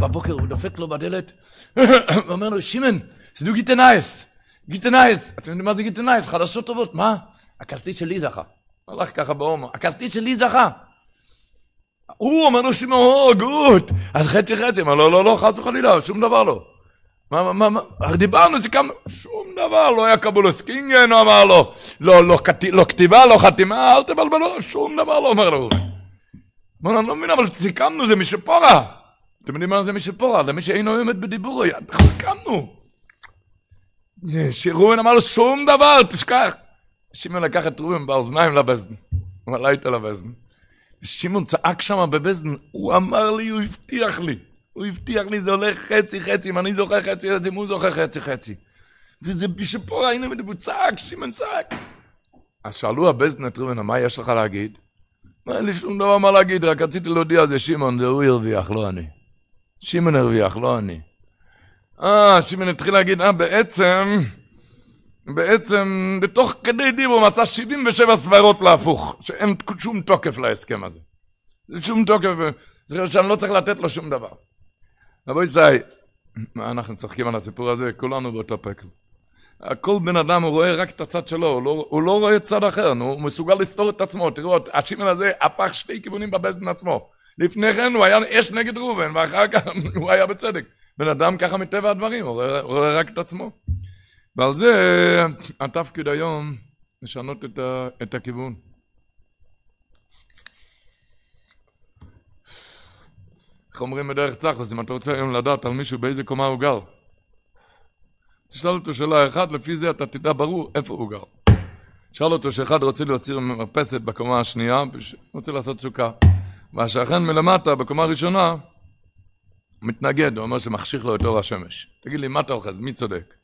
בבוקר הוא דופק לו בדלת, ואומר לו, שמן, סדו גיטנאייס, גיטנאייס, אתם יודעים מה זה גיטנאייס, חדשות טובות, מה? הכרטיס שלי זכה. הלך ככה בהומו, הכרטיס שלי זכה. הוא אומר לו, שמעון, גוט, אז חצי חצי, אמר לו, לא, לא, חס וחלילה, שום דבר לא. מה, מה, מה, דיברנו, סיכמנו, שום דבר, לא היה קבולוס קינגן, הוא אמר לו, לא, לא, לא, לא כתיבה, לא חתימה, אל תבלבלו, שום דבר לא אומר לו. אמר לו, אני לא מבין, אבל סיכמנו, זה משפורה. אתם יודעים מה זה משפורה? למי שאינו אמת בדיבור, סיכמנו. שראובן אמר לו, שום דבר, תשכח. שמעון לקח את ראובן באוזניים לבזן, הוא עלה איתו לבזן. שמעון צעק שם בבזן, הוא אמר לי, הוא הבטיח לי. הוא הבטיח לי, זה הולך חצי-חצי, אם אני זוכר חצי-חצי, אם הוא זוכר חצי-חצי. וזה בשביל פה ראינו, הוא צעק, שמעון צעק. אז שאלו הבזנט ראובן, מה יש לך להגיד? אין לי שום דבר מה להגיד, רק רציתי להודיע זה שמעון, זה הוא הרוויח, לא אני. שמעון הרוויח, לא אני. אה, שמעון התחיל להגיד, אה, בעצם, בעצם, בתוך כדי דיבו מצא 77 סברות להפוך, שאין שום תוקף להסכם הזה. שום תוקף, שאני לא צריך לתת לו שום דבר. רבו ישראל, אנחנו צוחקים על הסיפור הזה, כולנו באותו פקל. כל בן אדם הוא רואה רק את הצד שלו, הוא לא, הוא לא רואה צד אחר, נו, הוא מסוגל לסתור את עצמו, תראו, השימן הזה הפך שני כיוונים בבזן עצמו. לפני כן הוא היה אש נגד ראובן, ואחר כך הוא היה בצדק. בן אדם ככה מטבע הדברים, הוא רואה, הוא רואה רק את עצמו. ועל זה התפקיד היום לשנות את, ה, את הכיוון. איך אומרים בדרך צחוס, אם אתה רוצה היום לדעת על מישהו באיזה קומה הוא גר, תשאל אותו שאלה אחת, לפי זה אתה תדע ברור איפה הוא גר. שאל אותו שאחד רוצה להוציא מרפסת בקומה השנייה, רוצה לעשות סוכה. והשכן מלמטה, בקומה הראשונה, מתנגד, הוא אומר שמחשיך לו את אור השמש. תגיד לי, מה אתה אוכל? מי צודק?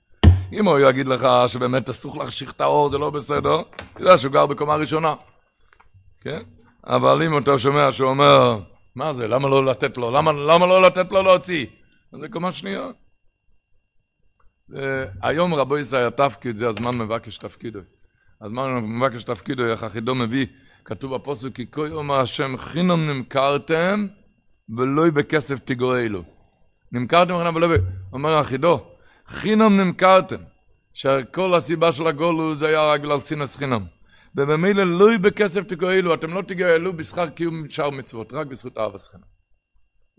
אם הוא יגיד לך שבאמת אסור להחשיך את האור, זה לא בסדר, תדע שהוא גר בקומה ראשונה. כן? אבל אם אתה שומע שהוא אומר... מה זה? למה לא לתת לו? למה, למה לא לתת לו להוציא? זה כמה שניות. אה, היום רבו ישראל תפקיד, זה הזמן מבקש תפקידו. הזמן מבקש תפקידו, איך החידו מביא, כתוב בפוסק, כי כל יום השם חינם נמכרתם ולא בכסף תגורלו. נמכרתם חינם ולא ב... אומר החידו, חינם נמכרתם, שכל הסיבה של הגולו זה היה רק בגלל סינס חינם. וממילא לא בכסף תגואלו, אתם לא תגואלו בשכר קיום שאר מצוות, רק בזכות אהבה שכנה.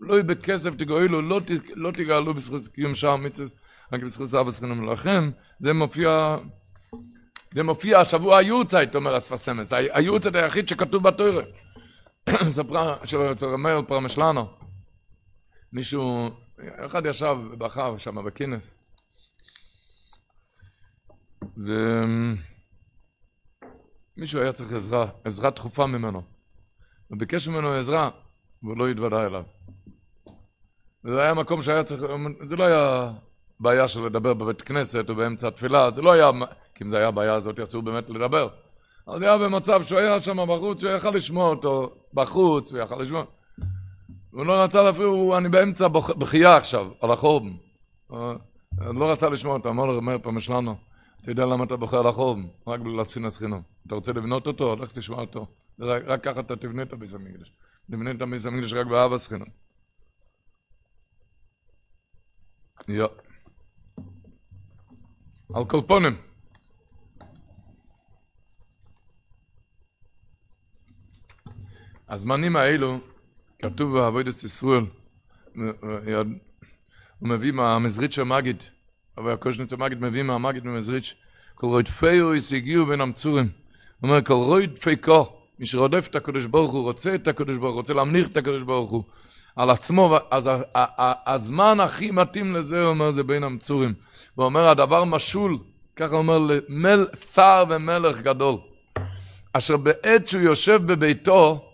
לא בכסף תגואלו, לא, ת, לא תגאלו בזכות קיום שאר מצוות, רק בזכות אהבה שכנה. ולכן זה מופיע, זה מופיע השבוע היורצייט, אומר אספסמס, היורצייט היחיד שכתוב בתורה. ספרה, אצל רמייר פרמשלנו, מישהו, אחד ישב בחר שם בכינס. ו... מישהו היה צריך עזרה, עזרה דחופה ממנו. הוא ביקש ממנו עזרה, והוא לא התוודע אליו. זה היה מקום שהיה צריך, זה לא היה בעיה של לדבר בבית כנסת או באמצע התפילה, זה לא היה, כי אם זה היה הבעיה הזאת, יצאו באמת לדבר. אבל זה היה במצב שהוא היה שם בחוץ, שהוא יכל לשמוע אותו בחוץ, הוא יכל לשמוע. הוא לא רצה אפילו, אני באמצע בכייה עכשיו, על החורבן. הוא אה, לא רצה לשמוע אותו, אמר לו, אומר פעם שלנו, אתה יודע למה אתה בוחר לחוב? רק בלהצינס חינום. אתה רוצה לבנות אותו? לך תשמע אותו. רק, רק ככה אתה תבנה את הביס המקדש. נבנה את הביס המקדש רק באבא סחינום. יא. על כל פונים. הזמנים האלו, כתוב בעבודת ישראל, הוא מביא מהמזרית של מגיד, אבל הקושנץ המגיד מביא מהמגיד ממזריץ', כל רויד פיירויס הגיעו בין המצורים. הוא אומר, כל רויד פייקו, מי שרודף את הקדוש ברוך הוא, רוצה את הקדוש ברוך הוא, רוצה להמליך את הקדוש ברוך הוא על עצמו, אז הזמן הכי מתאים לזה, הוא אומר, זה בין המצורים. הוא אומר, הדבר משול, ככה הוא אומר, למל, שר ומלך גדול. אשר בעת שהוא יושב בביתו,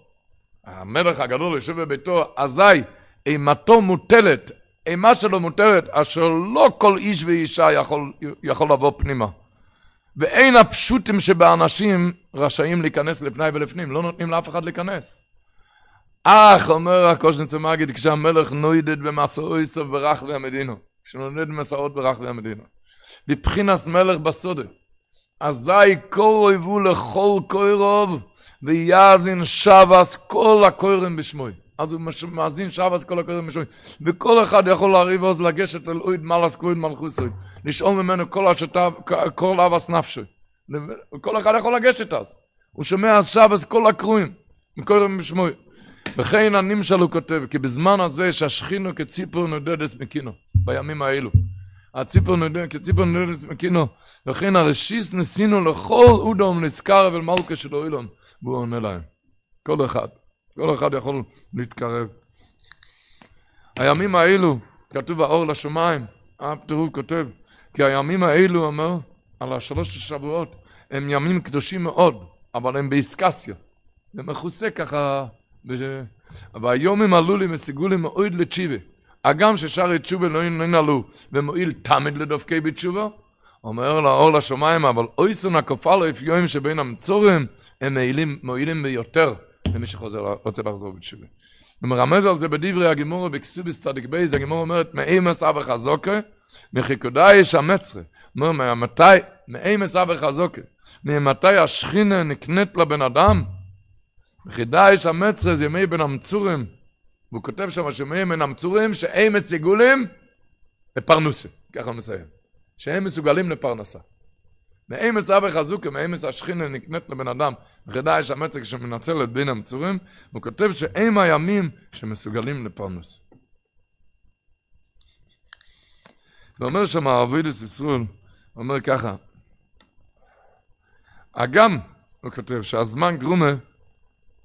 המלך הגדול יושב בביתו, אזי אימתו מוטלת אימה שלו מותרת, אשר לא כל איש ואישה יכול, יכול לבוא פנימה. ואין הפשוטים שבאנשים רשאים להיכנס לפני ולפנים, לא נותנים לאף אחד להיכנס. אך, אומר הקושניצר מגיד, כשהמלך נוידד במסעו איסוף ברחבי המדינה, כשנוידד במסעות ברחבי המדינה. בבחינס מלך בסודי, אזי קורו יבוא לכל קורוב, ויאזין שבס כל הקורים בשמוי. אז הוא מאזין שעה, אז כל הקודם משומעים. וכל אחד יכול להריב עוז לגשת אל אויד מלאס קויד מלכוסוי. לשאול ממנו כל השתה, כל אבס נפשי. כל אחד יכול לגשת אז. הוא שומע אז שבס כל הקרואים, מכל מקודם משמוי. וכן הנמשל הוא כותב, כי בזמן הזה שהשכינו כציפור נודדס מקינו, בימים האלו. הציפור נודדס, כציפור נודדס מקינו, וכן הרשיס נסינו לכל אודום נזכר ולמלכה של אוילון, והוא עונה להם. כל אחד. כל אחד יכול להתקרב. הימים האלו, כתוב האור לשמיים, אב תראו כותב, כי הימים האלו, אומר, על השלוש השבועות, הם ימים קדושים מאוד, אבל הם באיסקסיה. זה מכוסה ככה, וזה... והיום הם עלו לי וסיגו לי מועיד לצ'יבה. הגם ששאר את תשובה לא, לא ינעלו, ומועיל תמיד לדופקי בתשובה, אומר לאור לשמיים, אבל אויסון הכופה לאפיועים שבין המצורים, הם מועילים ביותר. למי שרוצה לחזור בתשובה. ומרמז על זה בדברי הגמורה בכסיביס צדיק בייז, הגמורה אומרת, מאימס אבא חזוקה, מחיקודה יש המצרה. אומר, מתי, מאימס אבא חזוקה, ממתי השכינה נקנית לבן אדם? מחידה יש המצרה זה ימי בן המצורים. והוא כותב שם שמאים בן המצורים, שאימס יגולים לפרנוסה. ככה הוא מסיים. שהם מסוגלים לפרנסה. מאמס אבי חזוקה, מאמס השכינה נקנית לבן אדם. וכדאי יש המצג שמנצל את בין המצורים, הוא כותב שהם הימים שמסוגלים לפרנס. ואומר שם אבידס ישראל, אומר ככה, אגם, הוא כותב, שהזמן גרומה,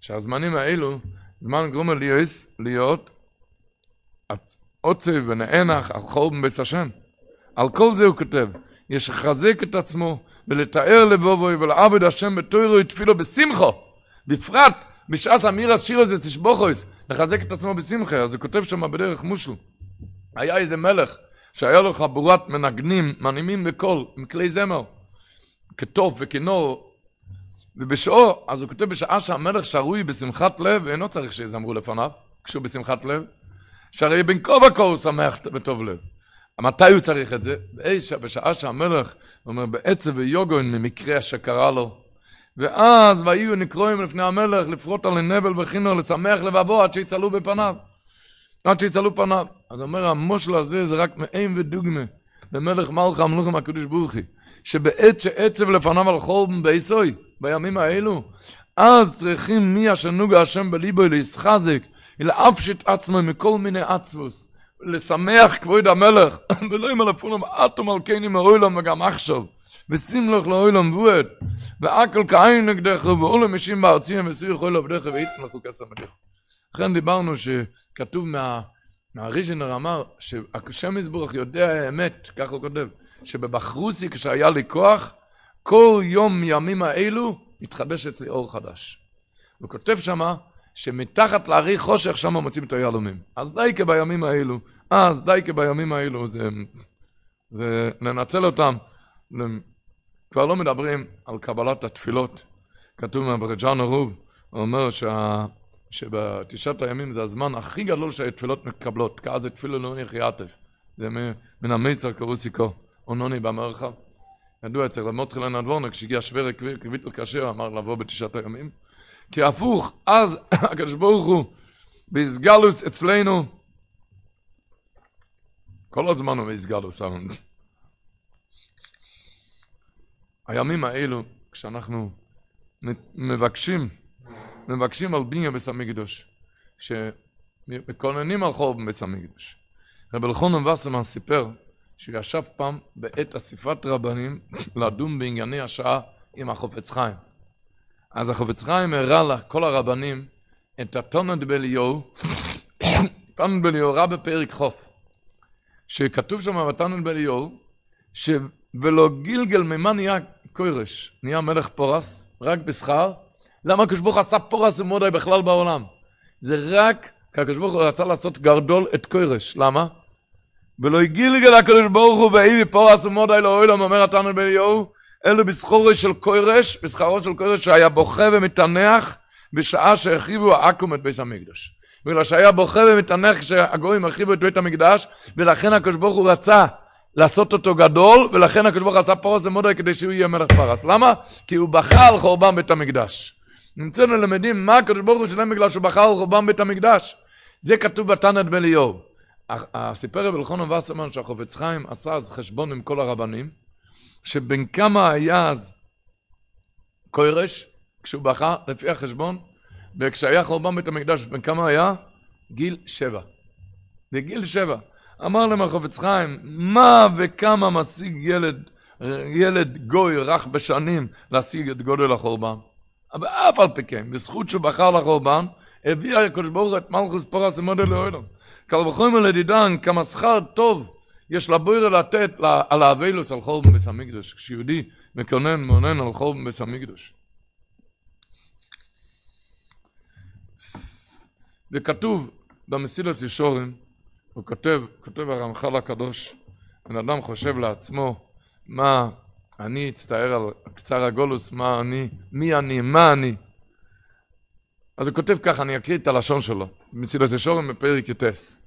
שהזמנים האלו, זמן גרומה ליועס, להיות עוצב ונאנח על חור מבית השם. על כל זה הוא כותב, יש לחזק את עצמו ולתאר לבובוי ולעבד השם בתוירו תפילו בשמחו, בפרט בשעס אמיר השיר הזה תשבוכויס, לחזק את עצמו בשמחה, אז הוא כותב שם בדרך מושל. היה איזה מלך שהיה לו חבורת מנגנים, מנעימים בקול, עם כלי זמר, כתוף וכנור. ובשעו, אז הוא כותב בשעה שהמלך שרוי בשמחת לב, ואינו צריך שיזמרו לפניו, כשהוא בשמחת לב, שהרי בין כה וכה הוא שמח וטוב לב. מתי הוא צריך את זה? בשעה שהמלך אומר, בעצב ויוגון ממקרה שקרה לו. ואז והיו נקרואים לפני המלך לפרוט על הנבל בחינו לשמח לבבו עד שיצלו בפניו. עד שיצלו פניו. אז אומר המושל הזה זה רק מעין ודוגמה למלך מלכה המלוכים הקדוש ברוכי, שבעת שעצב לפניו על חורבן בייסוי, בימים האלו, אז צריכים מי אשר נוגה השם בליבו להסחזק, ולאפשט עצמו מכל מיני עצבוס. לשמח כבוד המלך, ולא אם אלפונם אטו מלכני מאוילם וגם עכשיו, ושמלך לאוילם ועד, ועקל כעין נגדך ואולם אישים בארציהם וסיר כל עבדך ואיתם לכו כסף מדיך. לכן דיברנו שכתוב מה... הריז'נר אמר שהשם יזבורך יודע האמת, כך הוא כותב, שבבחרוסי כשהיה לי כוח, כל יום מימים האלו התחדש אצלי אור חדש. הוא כותב שמה שמתחת להרי חושך שם מוצאים את היהלומים. אז די כבימים האלו, אז די כבימים האלו, זה, זה ננצל אותם. כבר לא מדברים על קבלת התפילות. כתוב מהברג'אן ערוב, הוא אומר שה... שבתשעת הימים זה הזמן הכי גדול שהתפילות מתקבלות, כאז התפילו לא נחייתף. זה מן המיצר קרוסיקו, אונוני במרחב. ידוע אצל רמות חילן הדבורנק, שהגיע שווה כביטל קשה, אמר לבוא בתשעת הימים. כי הפוך, אז הקדוש ברוך הוא ביסגלוס אצלנו, כל הזמן הוא ביסגלוס, הימים האלו, כשאנחנו מבקשים, מבקשים על בניה בסמיקדוש, שמקוננים על חורבן בסמיקדוש. רב אלחונן וסרמן סיפר שהוא ישב פעם בעת אסיפת רבנים לדון בענייני השעה עם החופץ חיים. אז החופץ חיים הראה לכל הרבנים את הטונד בליאור, טונד בליאור רע בפרק חוף, שכתוב שם בטונד בליאור, שבלא גילגל ממה נהיה קוירש, נהיה מלך פורס, רק בשכר. למה הקדוש ברוך עשה פורס ומודאי בכלל בעולם? זה רק כי הקדוש ברוך הוא רצה לעשות גרדול את קוירש, למה? ולא הגיל גילגל הקדוש ברוך הוא ויהי פורס ומודאי לאוילם, לא אומר התנא בן אלו בסחורו של קוירש, בסחרו של קוירש שהיה בוכה ומתענח בשעה שהחריבו העכו"ם את בית המקדש. בגלל שהיה בוכה ומתענח כשהגויים החריבו את בית המקדש, ולכן הקדוש ברוך הוא רצה לעשות אותו גדול, ולכן הקדוש ברוך הוא עשה פרס ומודעי כדי שהוא יהיה מלך פרס. למה? כי הוא בכה על חורבן בית המקדש. נמצאנו למדים מה הקדוש ברוך הוא שלם בגלל שהוא בכה על חורבן בית המקדש. זה כתוב בתנא דמי ליאור. סיפר רב אלחון וסרמן שהחופץ חיים עשה אז חשבון עם כל הרבנים, שבן כמה היה אז קוירש, כשהוא בכה, לפי החשבון, וכשהיה חורבן בית המקדש, בן כמה היה? גיל שבע. בגיל שבע. אמר להם החופץ חיים, מה וכמה משיג ילד, ילד גוי רך בשנים להשיג את גודל החורבן? אבל אף על פי כן, בזכות שהוא בחר לחורבן, הביא הקדוש ברוך את מלכוס פרס ומודל לאוילם. קל וחומר לדידן, כמה שכר טוב יש לבוירה לתת על האבלוס על חורבן המקדוש, כשיהודי מקונן, מונן על חורבן המקדוש. וכתוב במסילס ישורים, הוא כותב, כותב הרמח"ל הקדוש, בן אדם חושב לעצמו מה אני אצטער על קצר הגולוס, מה אני, מי אני, מה אני. אז הוא כותב ככה, אני אקריא את הלשון שלו, מסילס ישורים בפרק יטס.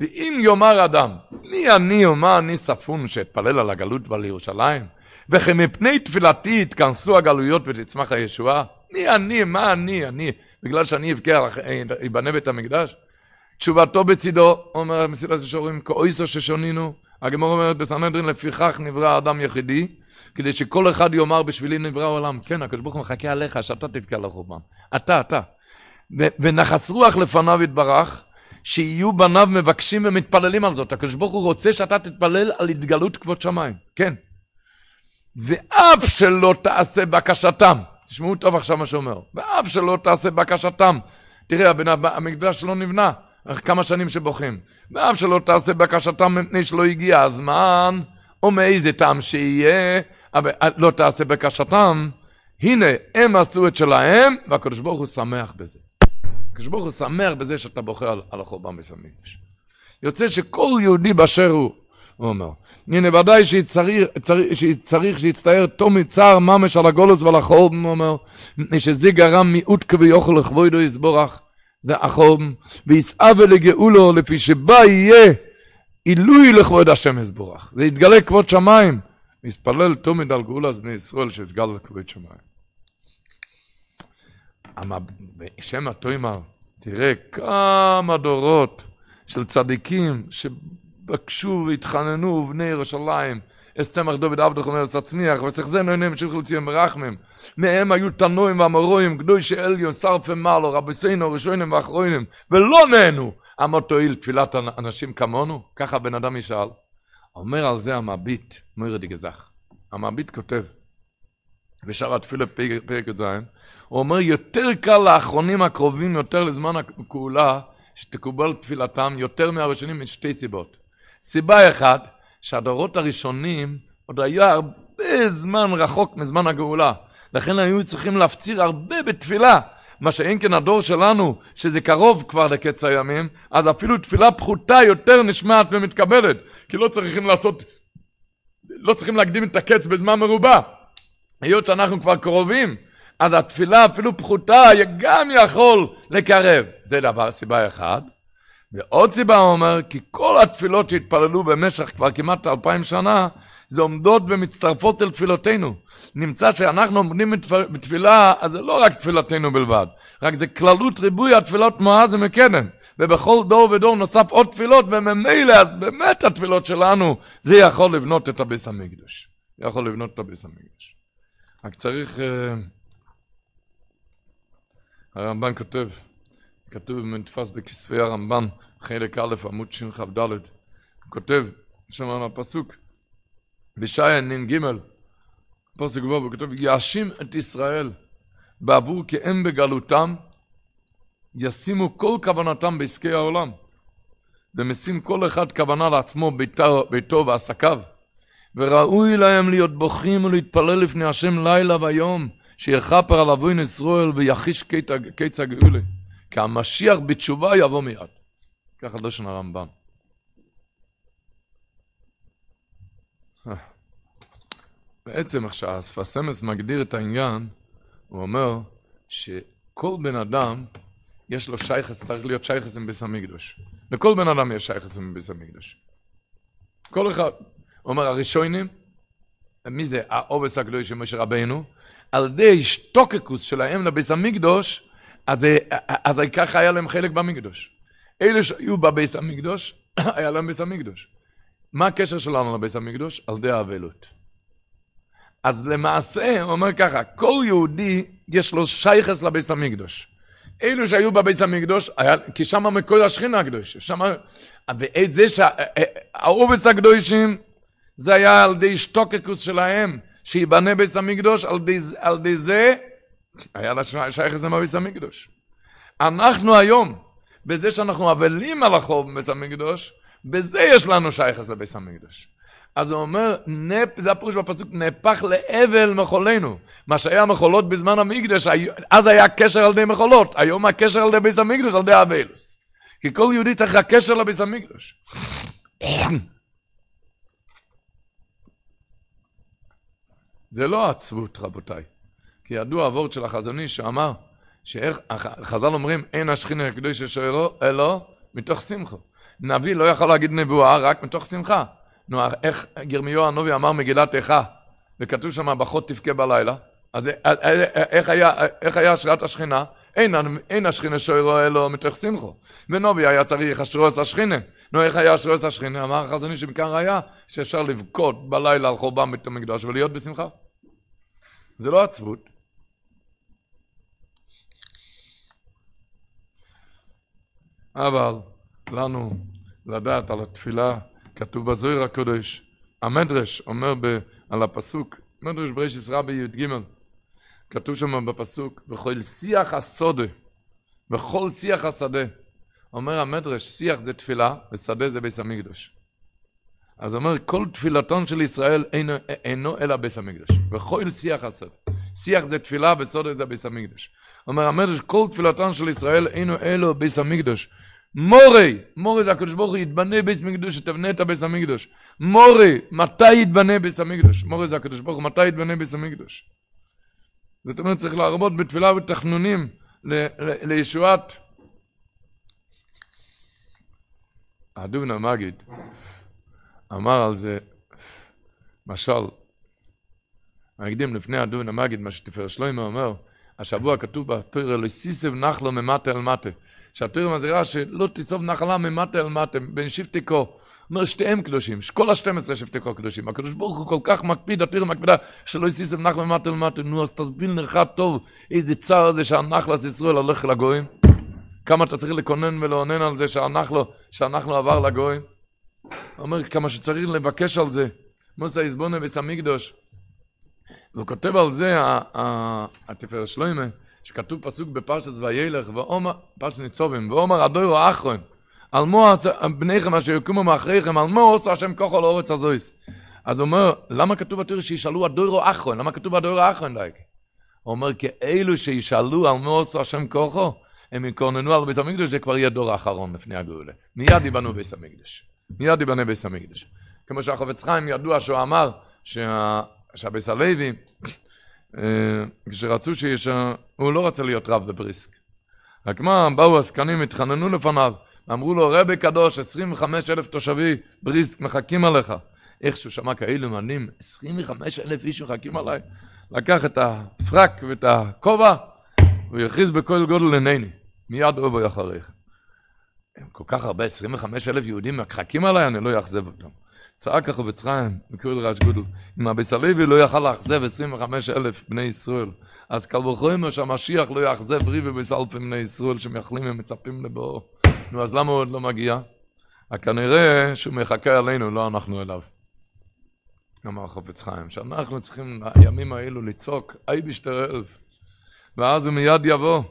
ואם יאמר אדם, מי אני ומה אני ספון שאתפלל על הגלות ועל ירושלים? וכי מפני תפילתי יתכנסו הגלויות ותצמח הישועה? מי אני, מה אני, אני, בגלל שאני אבכה, אבנה בית המקדש? תשובתו בצידו, אומר מסילת ישורים, כאויסו ששונינו, הגמור אומרת בסנהדרין, לפיכך נברא אדם יחידי, כדי שכל אחד יאמר בשבילי נברא העולם. כן, הקדוש ברוך הוא מחכה עליך, שאתה תבכה לחורבן. אתה, אתה. ונחס רוח לפניו יתברך, שיהיו בניו מבקשים ומתפללים על זאת. הקדוש ברוך הוא רוצה שאתה תתפלל על התגלות כבוד שמיים, כן. ואף שלא תעשה בקשתם, תשמעו טוב עכשיו מה שאומר, ואף שלא תעשה בקשתם. תראה, הבן, המקדש לא נבנה, אחרי כמה שנים שבוכים. ואף שלא תעשה בקשתם מפני שלא הגיע הזמן, או מאיזה טעם שיהיה, אבל אה, לא תעשה בקשתם. הנה, הם עשו את שלהם, והקדוש ברוך הוא שמח בזה. הקדוש ברוך הוא שמח בזה שאתה בוכה על, על החורבן בסמיגדש. יוצא שכל יהודי באשר הוא, הוא אומר, הנה ודאי שצריך, שצריך שיצטער תום מצער ממש על הגולוס ועל החורבן, הוא אומר, שזה גרם מיעוט כביכול לכבודו יסבורך, זה החורבן, ויסעבה לגאולו לפי שבה יהיה עילוי לכבוד השם יסבורך. זה יתגלה כבוד שמיים. מתפלל תומד על גאולת בני ישראל שיסגל לכבוד שמיים. שם התוימר, תראה כמה דורות של צדיקים שבקשו והתחננו בני ירושלים. אס צמח דוד עבדו חומר אס הצמיח, וסכזנו עיניהם שילכו לציון ברחמם. מהם היו תנועים ואמרועים, קדוש אליון, שרפה מעלו, רביסינו, ראשונים ואחרונים, ולא נהנו. אמר תועיל תפילת אנשים כמונו? ככה הבן אדם ישאל. אומר על זה המביט, מוירדי גזח. המביט כותב, בשאר התפילה פרק י"ז, הוא אומר, יותר קל לאחרונים הקרובים, יותר לזמן הכהולה, שתקובל תפילתם, יותר מהראשונים, משתי סיבות. סיבה אחת, שהדורות הראשונים עוד היה הרבה זמן רחוק מזמן הגאולה. לכן היו צריכים להפציר הרבה בתפילה. מה שאין כן הדור שלנו, שזה קרוב כבר לקץ הימים, אז אפילו תפילה פחותה יותר נשמעת ומתקבלת, כי לא צריכים לעשות, לא צריכים להקדים את הקץ בזמן מרובה. היות שאנחנו כבר קרובים, אז התפילה אפילו פחותה גם יכול לקרב. זה דבר, סיבה אחת. ועוד סיבה הוא אומר, כי כל התפילות שהתפללו במשך כבר כמעט אלפיים שנה, זה עומדות ומצטרפות אל תפילותינו. נמצא שאנחנו עומדים בתפילה, אז זה לא רק תפילתנו בלבד, רק זה כללות ריבוי התפילות מאז ומקדם. ובכל דור ודור נוסף עוד תפילות, וממילא, אז באמת התפילות שלנו, זה יכול לבנות את הביס המקדוש. יכול לבנות את הביס המקדוש. רק צריך... Uh... הרמב"ן כותב, כתוב במודפס בכספי הרמב"ן, חלק א', עמוד שכ"ד, הוא כותב, שם הפסוק, בשעיה נ"ג, פסוק גבוה, הוא כותב, יאשים את ישראל בעבור כי הם בגלותם, ישימו כל כוונתם בעסקי העולם, ומשים כל אחד כוונה לעצמו ביתו, ביתו ועסקיו, וראוי להם להיות בוכים ולהתפלל לפני השם לילה ויום, שיכפר על אבוין ישראל ויחיש קץ הגאולה. כי המשיח בתשובה יבוא מיד. ככה דושן הרמב"ם. בעצם איך שהספסמס מגדיר את העניין, הוא אומר שכל בן אדם יש לו שייכס, צריך להיות שייכס עם ביס המקדוש. לכל בן אדם יש שייכס עם ביס המקדוש. כל אחד. הוא אומר, הראשונים, מי זה העובס הקדוש של משה רבנו? על ידי השתוקקות שלהם לביס המקדוש, אז, אה, אה, אז ככה היה להם חלק במקדוש. אלה שהיו בביס המקדוש, היה להם ביס המקדוש. מה הקשר שלנו לביס המקדוש? על ידי האבלות. אז למעשה, הוא אומר ככה, כל יהודי יש לו שייכס לביס המקדוש. אלו שהיו בביס המקדוש, היה, כי שם מקור השכינה הקדוש, שם, ואת זה שהאורבס אה, הקדושים, זה היה על ידי השתוקקות שלהם שייבנה ביס המקדוש, על די, על די זה, היה לה שייך לזה מהביס המקדוש. אנחנו היום, בזה שאנחנו אבלים על החוב בביס המקדוש, בזה יש לנו שייכס לביס המקדוש. אז הוא אומר, נפ, זה הפירוש בפסוק, נהפך לאבל מחולנו. מה שהיה מחולות בזמן המקדש, אז היה קשר על ידי מחולות, היום הקשר על ידי ביס המקדוש, על ידי אבלוס. כי כל יהודי צריך הקשר לביס המקדוש. זה לא עצבות, רבותיי. כי ידוע הוורד של החזון איש שאמר, שחז"ל אומרים, אין השכינה הקדוש שלו, אלו מתוך שמחו. נביא לא יכול להגיד נבואה רק מתוך שמחה. נו, איך ירמיהו הנובי אמר מגילת איכה, וכתוב שם, הבחות תבכה בלילה, אז איך היה, איך היה השראת השכינה? אין, אין השכינה שלו אלו מתוך שמחו. ונובי היה צריך אשרו עשה שכינה. נו, איך היה שרועס השכינה? אמר החזוני שמכאן ראיה שאפשר לבכות בלילה על חורבן בית המקדש ולהיות בשמחה. זה לא עצבות. אבל לנו לדעת על התפילה, כתוב בזוהיר הקודש, המדרש אומר ב, על הפסוק, מדרש בריש רבי בי"ג, כתוב שם בפסוק, וכל שיח השדה, וכל שיח השדה, אומר המדרש, שיח זה תפילה, ושדה זה ביס המקדוש. אז אומר, כל תפילתון של ישראל אינו, אינו אלא ביס המקדוש. וכל שיח הסוד. שיח זה תפילה, וסוד זה ביס המקדוש. אומר המדרש, כל תפילתון של ישראל אינו אלא ביס המקדוש. מורי, מורי זה הקדוש ברוך הוא יתבנה ביס המקדוש, שתבנה את הביס המקדוש. מורי, מתי יתבנה ביס המקדוש? מורי זה הקדוש ברוך הוא, מתי יתבנה ביס המקדוש? זאת אומרת, צריך להרבות בתפילה ותחנונים לישועת הדובנה מגיד אמר על זה משל, מקדים לפני הדובנה מגיד, מה שתפאר שלמה אומר, השבוע כתוב בתוירה, לא סיסב נחלו ממטה אל מטה. שהתוירה מזהירה שלא תיסוב נחלה ממטה אל מטה, בין שבתיקו. אומר שתיהם קדושים, שכל השתים עשרה שבתיקו קדושים. הקדוש ברוך הוא כל כך מקפיד, התוירה מקפידה, שלא סיסב נחלו ממטה אל מטה. נו, אז תסביר לך טוב איזה צער זה שהנחלס ישראל הולך לגויים. כמה אתה צריך לקונן ולאונן על זה שאנחנו, שאנחנו עבר לגויים. הוא אומר כמה שצריך לבקש על זה. מוסא איזבונה וסמיקדוש. והוא כותב על זה, התפאר שלוימה, שכתוב פסוק בפרשת וילך, ואומר, פרשת ניצובים, ואומר הדויר האחרון, על מו בניכם אשר יקומו מאחריכם, על מו עושה השם כוחו לאורץ הזויס. אז הוא אומר, למה כתוב בתור שישאלו הדויר האחרון? למה כתוב הדויר האחרון דייק? הוא אומר, כאלו שישאלו על מו עושה השם כוחו, הם יקוננו על בית המקדש, זה כבר יהיה דור האחרון לפני הגאולה. מיד ייבנו בית המקדש. מיד ייבנה בית המקדש. כמו שהחפץ חיים ידוע שהוא אמר שהבית הלוי, אה, כשרצו שיש... הוא לא רצה להיות רב בבריסק. רק מה, באו הזקנים, התחננו לפניו, אמרו לו, רבי קדוש, 25 אלף תושבי בריסק מחכים עליך. איך שהוא שמע כאילו מנים, 25 אלף איש מחכים עליי. לקח את הפרק ואת הכובע, והכריז בכל גודל עינני. מיד אובוי אחריך. הם כל כך הרבה, 25 אלף יהודים מחכים עליי, אני לא אאכזב אותם. צעק החפץ חיים, מקריל רעש גודל, אם אבי סליבי לא יכל לאכזב 25 אלף בני ישראל, אז קל וחומר שהמשיח לא יאכזב ריבי בסלפי בני ישראל שמייחלים ומצפים לבואו. נו, אז למה הוא עוד לא מגיע? כנראה שהוא מחכה עלינו, לא אנחנו אליו. אמר חפץ חיים, שאנחנו צריכים לימים האלו לצעוק, אי בשטר אלף, ואז הוא מיד יבוא.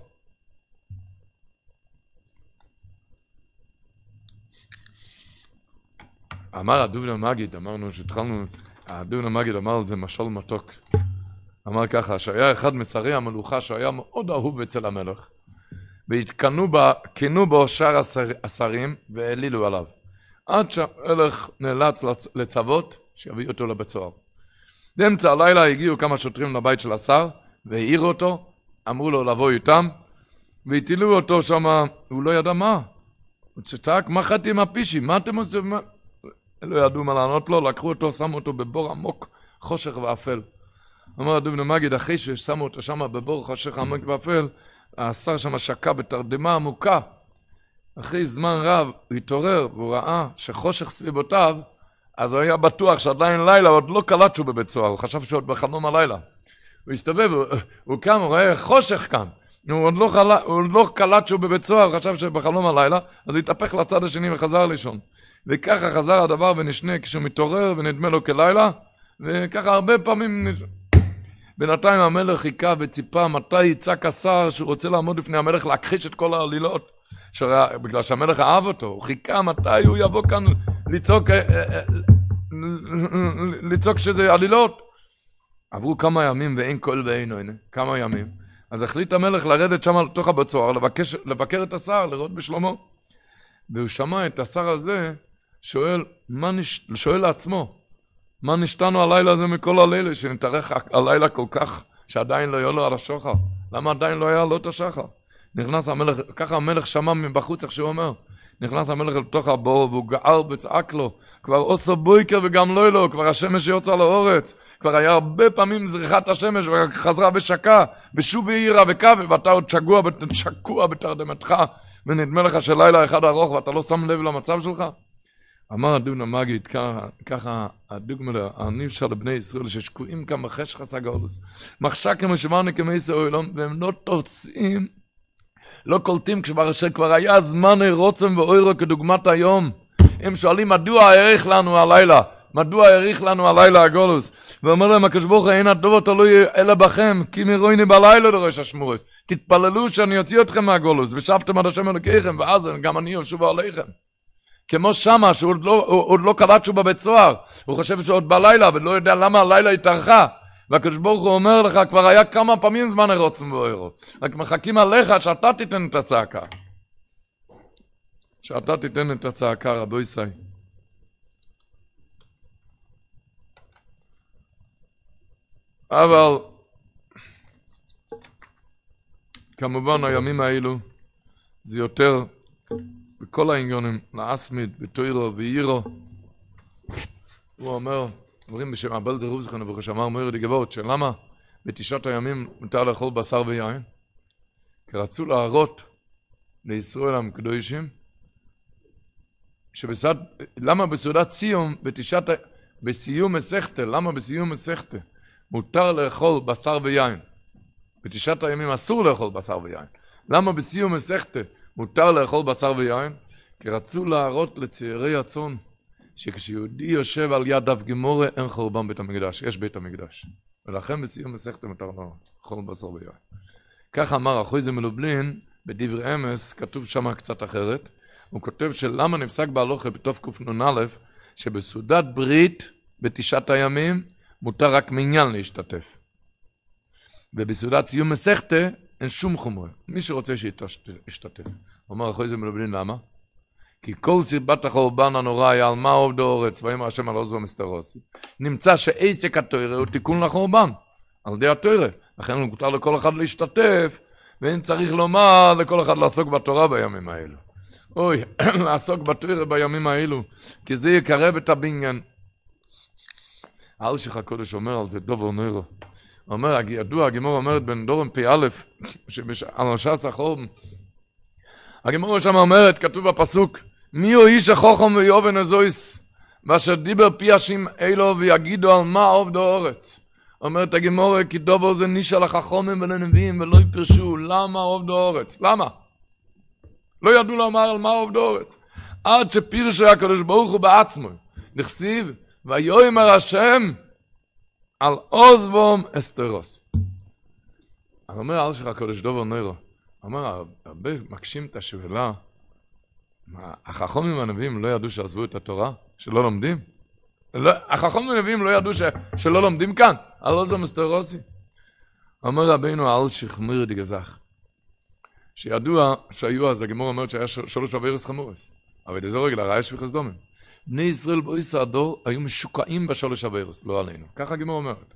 אמר הדובנה מגיד, אמרנו שהתחלנו, הדובנה מגיד אמר על זה משל מתוק. אמר ככה, שהיה אחד משרי המלוכה שהיה מאוד אהוב אצל המלך. והתקנו בה, כינו בו שאר השר, השרים והעלילו עליו. עד שהמלך נאלץ לצוות שיביאו אותו לבית סוהר. באמצע הלילה הגיעו כמה שוטרים לבית של השר והעירו אותו, אמרו לו לבוא איתם והטילו אותו שמה, הוא לא ידע מה. הוא צעק, מה חטאים הפישים? מה אתם עושים? לא ידעו מה לענות לו, לקחו אותו, שמו אותו בבור עמוק, חושך ואפל. אמר הדובנו מגיד, אחרי ששמו אותו שם בבור חושך עמוק ואפל, השר שם שקע בתרדמה עמוקה. אחרי זמן רב הוא התעורר והוא ראה שחושך סביבותיו, אז הוא היה בטוח שעדיין לילה, עוד לא קלט שהוא בבית סוהר, הוא חשב שהוא עוד בחלום הלילה. הוא הסתובב, הוא, הוא קם, הוא ראה חושך כאן. הוא עוד לא, חלה, הוא לא קלט שהוא בבית סוהר, הוא חשב שבחלום הלילה, אז התהפך לצד השני וחזר לישון. וככה חזר הדבר ונשנה כשהוא מתעורר ונדמה לו כלילה, וככה הרבה פעמים... נש... בינתיים המלך חיכה וציפה מתי יצעק השר שהוא רוצה לעמוד לפני המלך להכחיש את כל העלילות. שרה, בגלל שהמלך אהב אותו, הוא חיכה מתי הוא יבוא כאן לצעוק, אה, אה, אה, לצעוק שזה עלילות. עברו כמה ימים ואין כל ואין עונה, כמה ימים. אז החליט המלך לרדת שם לתוך הבית סוהר, לבקר את השר, לראות בשלמה. והוא שמע את השר הזה, שואל, מה נש... שואל לעצמו, מה נשתנו הלילה הזה מכל הלילה, שנתארך הלילה כל כך, שעדיין לא היה לו על השוחר? למה עדיין לא היה לו את השחר? נכנס המלך, ככה המלך שמע מבחוץ, איך שהוא אומר. נכנס המלך לתוך הבור, והוא גער וצעק לו, כבר עושה בויקר וגם לא לו, כבר השמש יוצא לאורץ, כבר היה הרבה פעמים זריחת השמש, וחזרה ושקה, ושוב העירה וקו, ואתה עוד שגוע, שקוע בתרדמתך, ונדמה לך שלילה אחד ארוך ואתה לא שם לב למצב שלך? אמר הדון המגיד, ככה הדוגמלה, הנפשע לבני ישראל, ששקועים כאן בחשך עשה גאולוס. מחשק כמו שמרנו כמייסר אוילון, והם לא תוצאים, לא קולטים כבר, שכבר היה זמן רוצם ואוירו כדוגמת היום. הם שואלים, מדוע האריך לנו הלילה? מדוע האריך לנו הלילה הגולוס? ואומר להם הקדוש ברוך הוא, אין הדובר התלוי אלא בכם, כי מרויני בלילה דורש השמורס. תתפללו שאני אוציא אתכם מהגולוס, ושבתם עד השם אלוקיכם, ואז גם אני אשוב עליכם. כמו שמה, שהוא עוד לא, עוד לא קבע שהוא בבית סוהר, הוא חושב שעוד בלילה, ולא יודע למה הלילה התארכה. והקדוש ברוך הוא אומר לך, כבר היה כמה פעמים זמן הרוצם ואירו. רק מחכים עליך שאתה תיתן את הצעקה. שאתה תיתן את הצעקה, רבו ישראל. אבל כמובן הימים האלו זה יותר בכל העניונים, לעצמית, בתוירו, בעירו. הוא אומר, אומרים בשם הבל זרוב זכרנו ברוך שאמר מאיר דגבורת, שלמה בתשעת הימים מותר לאכול בשר ויין? כי רצו להראות לישראל המקדושים שבסד... למה בסעודת סיום, בתשעת... בסיום מסכתה, למה בסיום מסכתה מותר לאכול בשר ויין? בתשעת הימים אסור לאכול בשר ויין. למה בסיום מסכתה מותר לאכול בשר ויין, כי רצו להראות לצעירי הצאן שכשיהודי יושב על יד דף גמורה אין חורבן בית המקדש, יש בית המקדש. ולכן בסיום מסכת מותר לאכול בשר ויין. כך אמר אחוי זה מלובלין בדברי אמס, כתוב שם קצת אחרת, הוא כותב שלמה נפסק בהלוכה בתוף קנ"א שבסעודת ברית בתשעת הימים מותר רק מניין להשתתף. ובסעודת סיום מסכתה אין שום חומרה. מי שרוצה שישתתף. אומר אחרי זה מלבלין, למה? כי כל סיבת החורבן הנורא היה על מה עובדו אורץ, ויאמר השם על עוז ומסתרוסי. נמצא שעסק התוירה הוא תיקון לחורבן, על ידי התוירה. לכן הוא מותר לכל אחד להשתתף, ואין צריך לומר לכל אחד לעסוק בתורה בימים האלו. אוי, לעסוק בתוירה בימים האלו, כי זה יקרב את הבניין. האלשיך הקודש אומר על זה דובר נוירו. אומר, ידוע, הגימור אומרת בן דורם פ"א, על הש"ס החום, הגימור שם אומרת, כתוב בפסוק, מי הוא איש החוכם ויובן הזויס, ואשר דיבר פי השם אלו ויגידו על מה עובדו אורץ. אומרת הגימור, כי דובו זה נישה לחכומים ולנביאים ולא יפרשו, למה עובדו אורץ? למה? לא ידעו לומר על מה עובדו אורץ. עד שפירשו הקדוש ברוך הוא בעצמו, נכסיב, ויאמר השם על עוז עוזבום אסתרוס. אני אומר אל שלך הקודש דובר נרו, אומר, הרבה מקשים את השאלה, מה, החכמים הנביאים לא ידעו שעזבו את התורה? שלא לומדים? לא, החכמים הנביאים לא ידעו ש, שלא לומדים כאן? על עוז עוזבום אסתרוסי? אומר רבינו אל מירדי דגזך. שידוע שהיו אז, הגמור אומרת שהיה שלוש אבירס חמורס, אבל זה רגל, הרעש וחסדומים. בני ישראל באויסא הדור היו משוקעים בשלוש הבארס, לא עלינו. ככה הגמרא אומרת.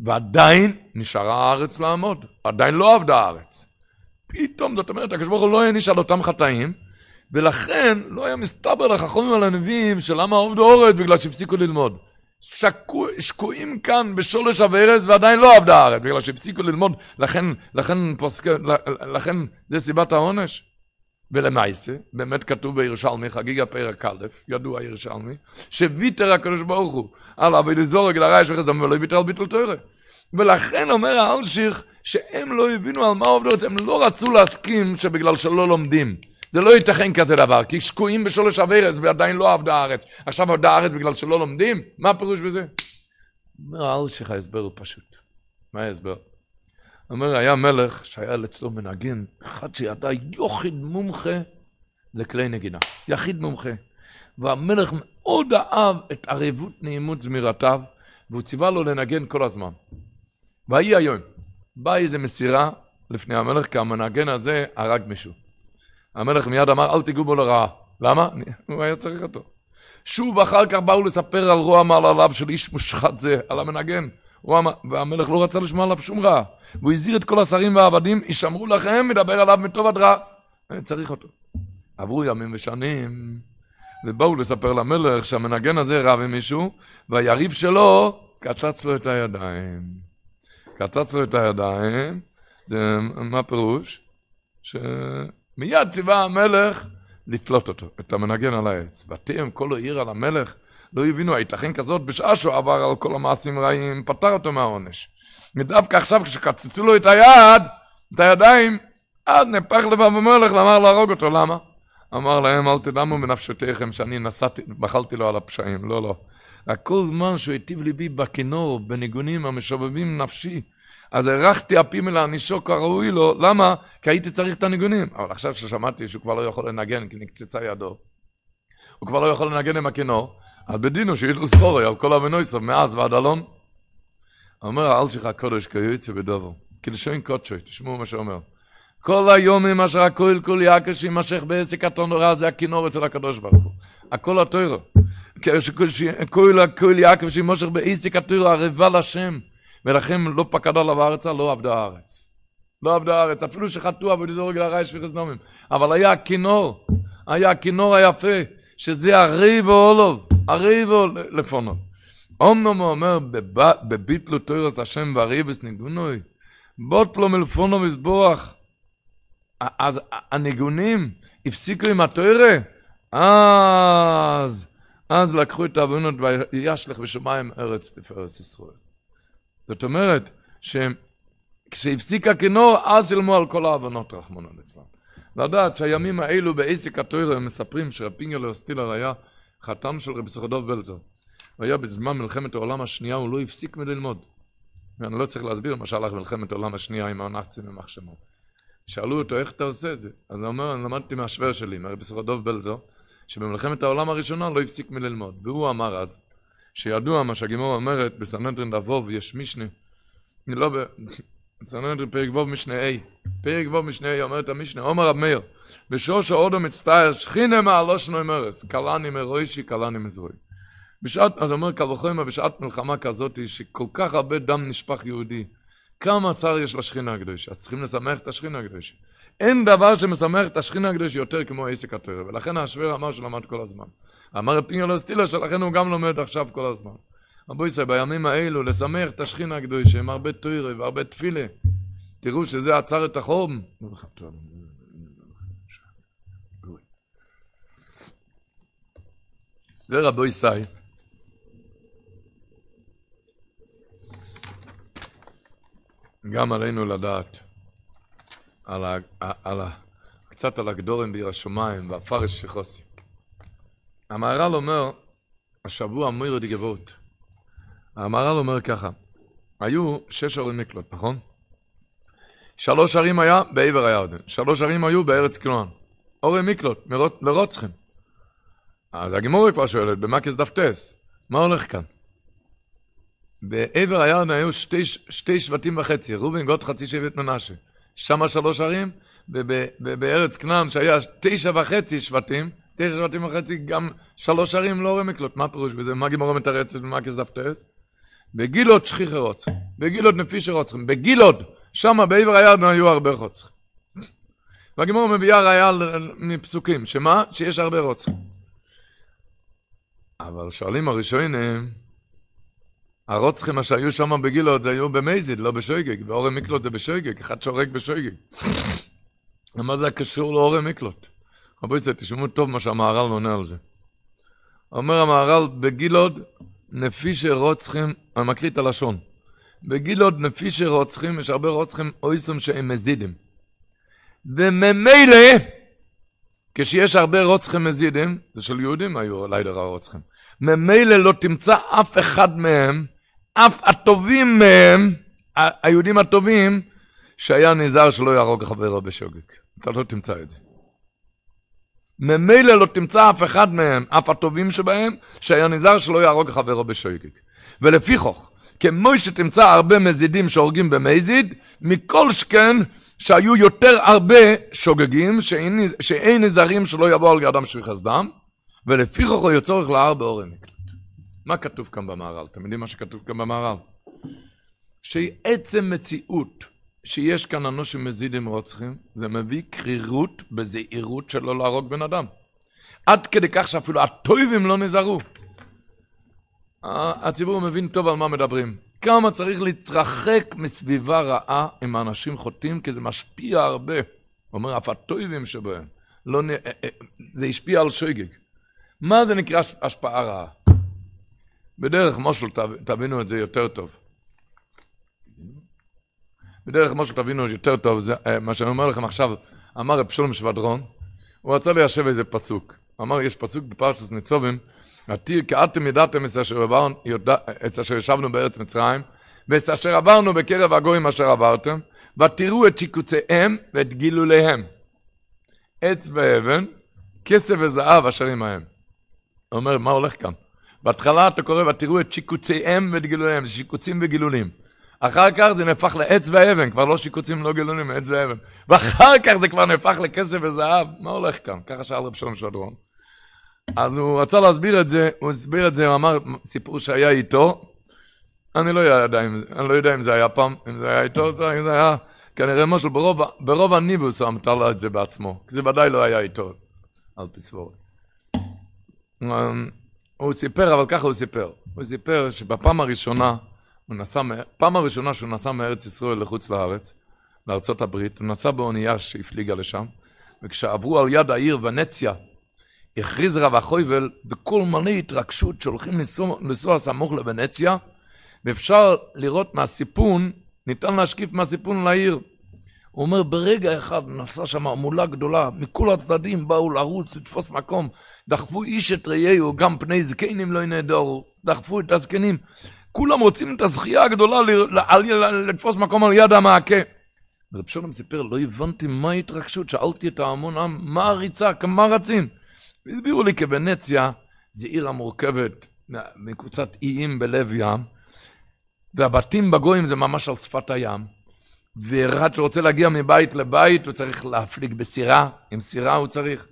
ועדיין נשארה הארץ לעמוד, עדיין לא עבדה הארץ. פתאום, זאת אומרת, הקדוש ברוך הוא לא העניש על אותם חטאים, ולכן לא היה מסתבר לחכמים על הנביאים של למה עובדו אורץ בגלל שהפסיקו ללמוד. שקו, שקועים כאן בשורש הברז ועדיין לא עבדה הארץ, בגלל שהפסיקו ללמוד, לכן, לכן, פוסק, לכן זה סיבת העונש. ולמעשה, באמת כתוב בירושלמי, חגיגה פרק א', ידוע ירושלמי, שוויתר הקדוש ברוך הוא על אבי לזורג לרעש וחסדם ולא ויתר על ביטול תורה. ולכן אומר האלשיך שהם לא הבינו על מה עובדות, הם לא רצו להסכים שבגלל שלא לומדים. זה לא ייתכן כזה דבר, כי שקועים בשולש אבירס ועדיין לא עבדה הארץ. עכשיו עבדה הארץ בגלל שלא לומדים? מה הפירוש בזה? אומר האלשיך ההסבר הוא פשוט. מה ההסבר? אומר, היה מלך שהיה אצלו מנהגים, אחד שידע יוחיד מומחה לכלי נגינה, יחיד מומחה. והמלך מאוד אהב את ערבות נעימות זמירתיו, והוא ציווה לו לנגן כל הזמן. ויהי היום, באה איזה מסירה לפני המלך, כי המנגן הזה הרג מישהו. המלך מיד אמר, אל תיגעו בו לרעה. למה? הוא היה צריך אותו. שוב אחר כך באו לספר על רוע מעלליו של איש מושחת זה, על המנגן. והמלך לא רצה לשמוע עליו שום רע. והוא הזהיר את כל השרים והעבדים, הישמרו לכם, ידבר עליו מטוב עד רע. צריך אותו. עברו ימים ושנים, ובאו לספר למלך שהמנגן הזה רב עם מישהו, והיריב שלו קצץ לו את הידיים. קצץ לו את הידיים, זה מה פירוש? שמיד ציווה המלך לתלות אותו, את המנגן על העץ. ותהיהם כל העיר על המלך לא הבינו, הייתכן כזאת, בשעה שהוא עבר על כל המעשים רעים, פטר אותו מהעונש. ודווקא עכשיו כשקצצו לו את היד, את הידיים, עד נפח לבב המלך, ואמר להרוג אותו, למה? אמר להם, אל תדמו בנפשותיכם שאני נסעתי, בחלתי לו על הפשעים, לא, לא. רק כל זמן שהוא היטיב ליבי בכינור, בניגונים המשובבים נפשי, אז הרחתי אפי מלענישו כראוי לו, למה? כי הייתי צריך את הניגונים. אבל עכשיו ששמעתי שהוא כבר לא יכול לנגן כי נקצצה ידו, הוא כבר לא יכול לנגן עם הכינור, אז בדינו שאיתל סחורי על כל המנויסוב מאז ועד אלון. אומר האל שלך הקודש כיועצה בדובו. כלשון קודשוי, תשמעו מה שאומר. כל היומים אשר הכל כל יעקש יימשך בעסק אתון נורא זה הכינור אצל הקדוש ברוך הוא. הכל הטוירו. כל הכל יעקש יימשך בעסק הטוירו ערבה לשם. ולכן לא פקדה עליו הארצה, לא עבדה הארץ. לא עבדה הארץ, אפילו שחטאו עבודי עבודו רגל הרעי שפיכס נומים. אבל היה הכינור, היה הכינור היפה, שזה הרי ואולוב. הריבו לפונו. אומנם הוא אומר, בביטלו תוירס השם והריבס ניגונוי, בוטלו מלפונו מזבורך. אז הניגונים הפסיקו עם התוירה, אז, אז לקחו את האבונות וישלך בשמיים ארץ תפארת ישראל. זאת אומרת, שכשהפסיק הכינור, אז שילמו על כל האבונות רחמונו לצלם. לדעת שהימים האלו בעסק התוירה, הם מספרים שרב סטילר היה חתן של רבי סחדוב בלזר. הוא היה בזמן מלחמת העולם השנייה, הוא לא הפסיק מללמוד. ואני לא צריך להסביר מה שהלך במלחמת העולם השנייה עם הנאצים ומח שמו. שאלו אותו, איך אתה עושה את זה? אז הוא אומר, אני למדתי מהשוור שלי, מרבי סחדוב בלזר, שבמלחמת העולם הראשונה לא הפסיק מללמוד. והוא אמר אז, שידוע מה שהגימור אומרת, בסנדרין דבוב יש משנה, לא ב... מצננת פרק ו' משנה A. פרק ו' משנה A אומרת המשנה, עומר רב מאיר, בשורש האודו מצטער שכינה מהלושנו לא עם ארץ, קלני מרוישי, קלני מזרוי. בשעת, אז אומר קל וחומר, בשעת מלחמה כזאת, שכל כך הרבה דם נשפך יהודי, כמה צער יש לשכינה הקדושה? אז צריכים לשמח את השכינה הקדושה. אין דבר שמשמח את השכינה הקדושה יותר כמו עסק התואר, ולכן השוור אמר שלמד כל הזמן. אמר פינגלוס טילר, שלכן הוא גם לומד עכשיו כל הזמן. רבו ישראל, בימים האלו, לשמח את השכינה הקדושה עם הרבה תוירה והרבה תפילה. תראו שזה עצר את החום. זה רבו ישראל. גם עלינו לדעת על ה, על ה, קצת על הגדורם בעיר השמיים והפרש שחוסי. המהר"ל אומר, השבוע מירי דגבות. המהר"ל אומר ככה, היו שש ערים מקלות, נכון? שלוש ערים היה בעבר הירדן, שלוש ערים היו בארץ כנוען. אורי מיקלות, לרוצחים. אז הגימורי כבר שואלת, במקס דפטס, מה הולך כאן? בעבר הירדן היו שתי, שתי שבטים וחצי, ראובן גוט חצי שבט מנשה. שמה שלוש ערים, ובארץ כנען שהיה תשע וחצי שבטים, תשע שבטים וחצי, גם שלוש ערים לא אורי מיקלות. מה הפירוש בזה? מה גימורי מתרצת במקס דפטס? בגילות שכיחי רוצחים, בגילות נפישי רוצחים, בגילות, שמה בעבר הירדן היו הרבה רוצחים. והגימור מביאה ראייה מפסוקים, שמה? שיש הרבה רוצחים. אבל שואלים הראשונים, הרוצחים אשר היו שם בגילות זה היו במייזיד, לא בשויגג, ואורם מקלוט זה בשויגג, אחד שורק בשויגג. ומה זה הקשור לאורם מקלוט? רבי יצא, תשמעו טוב מה שהמהר"ל עונה על זה. אומר המהר"ל, בגילות נפישי רוצחים, אני מקריא את הלשון. בגילוד נפישי רוצחים, יש הרבה רוצחים אויסום שהם מזידים. וממילא, כשיש הרבה רוצחים מזידים, זה של יהודים היו לידר רוצחים, ממילא לא תמצא אף אחד מהם, אף הטובים מהם, היהודים הטובים, שהיה נזהר שלא יהרוג חברו בשוגג. אתה לא תמצא את זה. ממילא לא תמצא אף אחד מהם, אף הטובים שבהם, שהיה נזהר שלא יהרוג חברו בשויגג. ולפי כמו שתמצא הרבה מזידים שהורגים במזיד, מכל שכן שהיו יותר הרבה שוגגים, שאין, שאין נזהרים שלא יבוא על ידם שחסדם, ולפי כך הוא צורך להר באור המקלט. מה כתוב כאן במהר"ל? אתם יודעים מה שכתוב כאן במהר"ל? שעצם מציאות. שיש כאן אנוש מזידים רוצחים, זה מביא קרירות בזהירות שלא להרוג בן אדם. עד כדי כך שאפילו הטויבים לא נזהרו. הציבור מבין טוב על מה מדברים. כמה צריך להתרחק מסביבה רעה אם האנשים חוטאים, כי זה משפיע הרבה. הוא אומר, אף הטויבים שבהם. לא נ... אה, אה, אה, זה השפיע על שויגג. מה זה נקרא השפעה רעה? בדרך מושל תבינו את זה יותר טוב. בדרך כמו שתבינו יותר טוב, זה, אה, מה שאני אומר לכם עכשיו, אמר רב שלום שבדרון, הוא רצה ליישב איזה פסוק. אמר, יש פסוק בפרשת ניצובים, עתיר כי אתם ידעתם את אשר ישבנו בארץ מצרים, ואת אשר עברנו בקרב הגויים אשר עברתם, ותראו את שיקוציהם ואת גילוליהם. עץ ואבן, כסף וזהב אשר עמהם. אומר, מה הולך כאן? בהתחלה אתה קורא, ותראו את שיקוציהם ואת גילוליהם, שיקוצים וגילולים. אחר כך זה נהפך לעץ ואבן, כבר לא שיקוצים, לא גילונים, עץ ואבן. ואחר כך זה כבר נהפך לכסף וזהב. מה הולך כאן? ככה שאל רב שלום שדרון. אז הוא רצה להסביר את זה, הוא הסביר את זה, הוא אמר סיפור שהיה איתו. אני לא יודע אם, אני לא יודע אם זה היה פעם, אם זה היה איתו, זה היה כנראה משהו, ברוב, ברוב הניבוס הוא אמר לה את זה בעצמו, כי זה ודאי לא היה איתו, על פי סבור. אמ, הוא סיפר, אבל ככה הוא סיפר. הוא סיפר שבפעם הראשונה, הוא נסע, פעם הראשונה שהוא נסע מארץ ישראל לחוץ לארץ, לארצות הברית, הוא נסע באונייה שהפליגה לשם, וכשעברו על יד העיר ונציה, הכריז רב החויבל בכל מיני התרגשות שהולכים לנסוע, לנסוע סמוך לוונציה, ואפשר לראות מהסיפון, ניתן להשקיף מהסיפון לעיר. הוא אומר, ברגע אחד נסע שם המולה גדולה, מכל הצדדים באו לרוץ, לתפוס מקום, דחפו איש את רעהו, גם פני זקנים לא ינדורו, דחפו את הזקנים. כולם רוצים את הזכייה הגדולה לתפוס מקום על יד המעקה. רב שולם סיפר, לא הבנתי מה ההתרגשות, שאלתי את ההמון עם, מה הריצה, כמה רצים? הסבירו לי כוונציה, זו עיר המורכבת מקבוצת איים בלב ים, והבתים בגויים זה ממש על שפת הים, ואחד שרוצה להגיע מבית לבית, הוא צריך להפליג בסירה, עם סירה הוא צריך.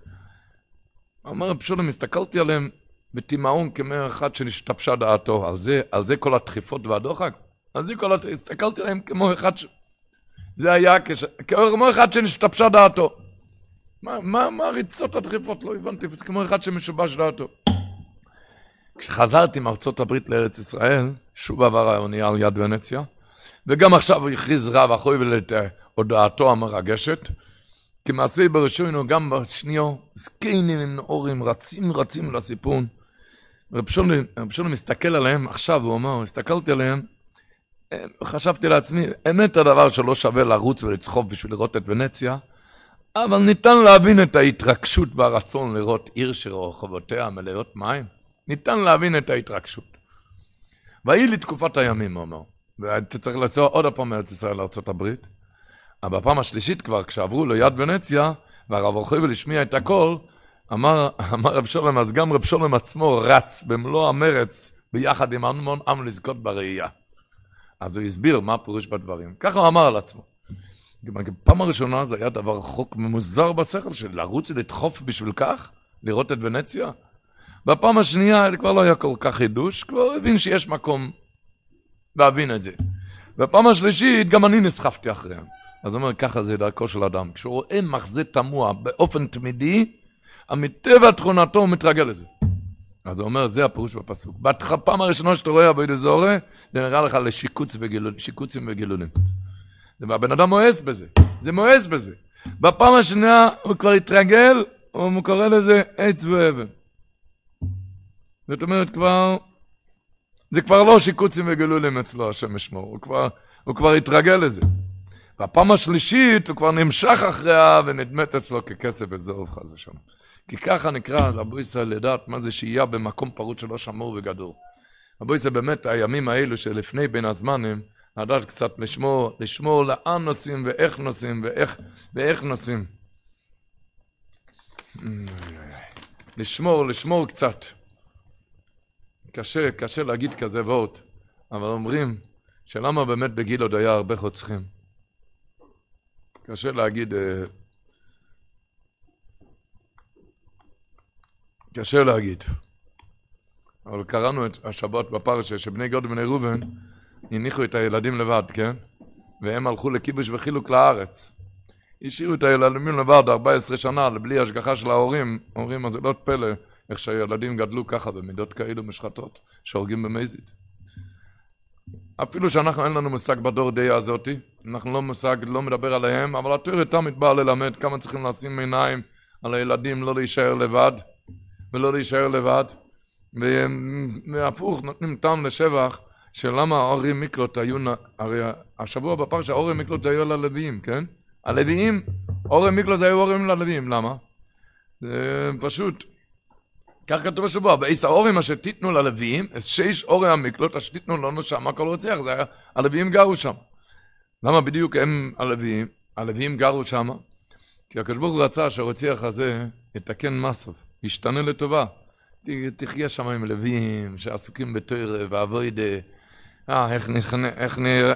אמר רב שולם, הסתכלתי עליהם, בתימהון כמר אחד שנשתבשה דעתו. על זה, על זה כל הדחיפות והדוחק? על זה כל הדחיפות. הסתכלתי עליהם כמו אחד ש... זה היה כש... כמו אחד שנשתבשה דעתו. מה, מה, מה ריצות הדחיפות? לא הבנתי, זה כמו אחד שמשובש דעתו. כשחזרתי מארצות הברית לארץ ישראל, שוב עבר האונייה על יד ונציה, וגם עכשיו הכריז רב אחוי את אה, הודעתו המרגשת. כמעשה בראשינו, גם בשניו, זקנים עם נאורים, רצים רצים לסיפון. רב שלום מסתכל עליהם עכשיו, הוא אמר, הסתכלתי עליהם, אה, חשבתי לעצמי, אמת הדבר שלא שווה לרוץ ולצחוב בשביל לראות את ונציה, אבל ניתן להבין את ההתרגשות והרצון לראות עיר שרחובותיה מלאות מים. ניתן להבין את ההתרגשות. והיא לתקופת הימים, הוא אמר, והייתי צריך לנסוע עוד פעם מארץ ישראל לארה"ב, אבל בפעם השלישית כבר, כשעברו ליד ונציה, והרב רוחבל השמיע את הכל, אמר, אמר רב שולם, אז גם רב שולם עצמו רץ במלוא המרץ ביחד עם המון עם לזכות בראייה. אז הוא הסביר מה הפירוש בדברים. ככה הוא אמר על עצמו. פעם הראשונה זה היה דבר חוק מוזר בשכל שלי, לרוץ ולדחוף בשביל כך, לראות את ונציה. בפעם השנייה זה כבר לא היה כל כך חידוש, כבר הבין שיש מקום להבין את זה. בפעם השלישית גם אני נסחפתי אחריהם. אז הוא אומר, ככה זה דרכו של אדם. כשהוא רואה מחזה תמוה באופן תמידי, המטבע תכונתו הוא מתרגל לזה. אז הוא אומר, זה הפירוש בפסוק. בפעם הראשונה שאתה רואה אבי דזורי, זה נראה לך לשיקוץ וגילול, שיקוצים וגילולים. והבן אדם מואס בזה, זה מואס בזה. בפעם השנייה הוא כבר התרגל, הוא קורא לזה עץ ואבן. זאת אומרת, כבר... זה כבר לא שיקוצים וגילולים אצלו, השם ישמור, הוא כבר, הוא כבר התרגל לזה. והפעם השלישית הוא כבר נמשך אחריה ונדמת אצלו ככסף וזהוב חס ושלום. כי ככה נקרא רבו ישראל לדעת מה זה שהייה במקום פרוץ שלא שמור וגדור. רבו ישראל באמת הימים האלו שלפני בין הזמנים, לדעת קצת לשמור, לשמור לאן נוסעים ואיך נוסעים ואיך, ואיך נוסעים. לשמור, לשמור קצת. קשה, קשה להגיד כזה וורט, אבל אומרים שלמה באמת בגיל עוד היה הרבה חוצכים. קשה להגיד אה, קשה להגיד. אבל קראנו את השבת בפרשה שבני גוד ובני ראובן הניחו את הילדים לבד, כן? והם הלכו לכיבוש וחילוק לארץ. השאירו את הילדים לבד 14 שנה, בלי השגחה של ההורים. אומרים, אז זה לא פלא איך שהילדים גדלו ככה במידות כאלו משחטות, שהורגים במזיד. אפילו שאנחנו אין לנו מושג בדור די הזאתי, אנחנו לא מושג, לא מדבר עליהם, אבל התיאוריה תמיד באה ללמד כמה צריכים לשים עיניים על הילדים, לא להישאר לבד. ולא להישאר לבד. והפוך, נותנים טעם לשבח של למה אורי מקלוט היו, הרי השבוע בפרשה אורי מקלוט היו ללוויים, כן? הלוויים, אורי מקלוט היו אורים ללוויים, למה? זה אה, פשוט, כך כתוב בשבוע, בעיס האורים אשר תיתנו ללוויים, שיש אורי המקלוט אשר תיתנו לנו שם, הכל רוצח, זה היה, הלוויים גרו שם. למה בדיוק הם הלוויים? הלוויים גרו שם? כי הקדוש ברוך הוא רצה שהרוצח הזה יתקן מסוף. ישתנה לטובה. תחיה שם עם לווים שעסוקים בתוירה ואבוידה. אה, איך נכנה, איך נראה,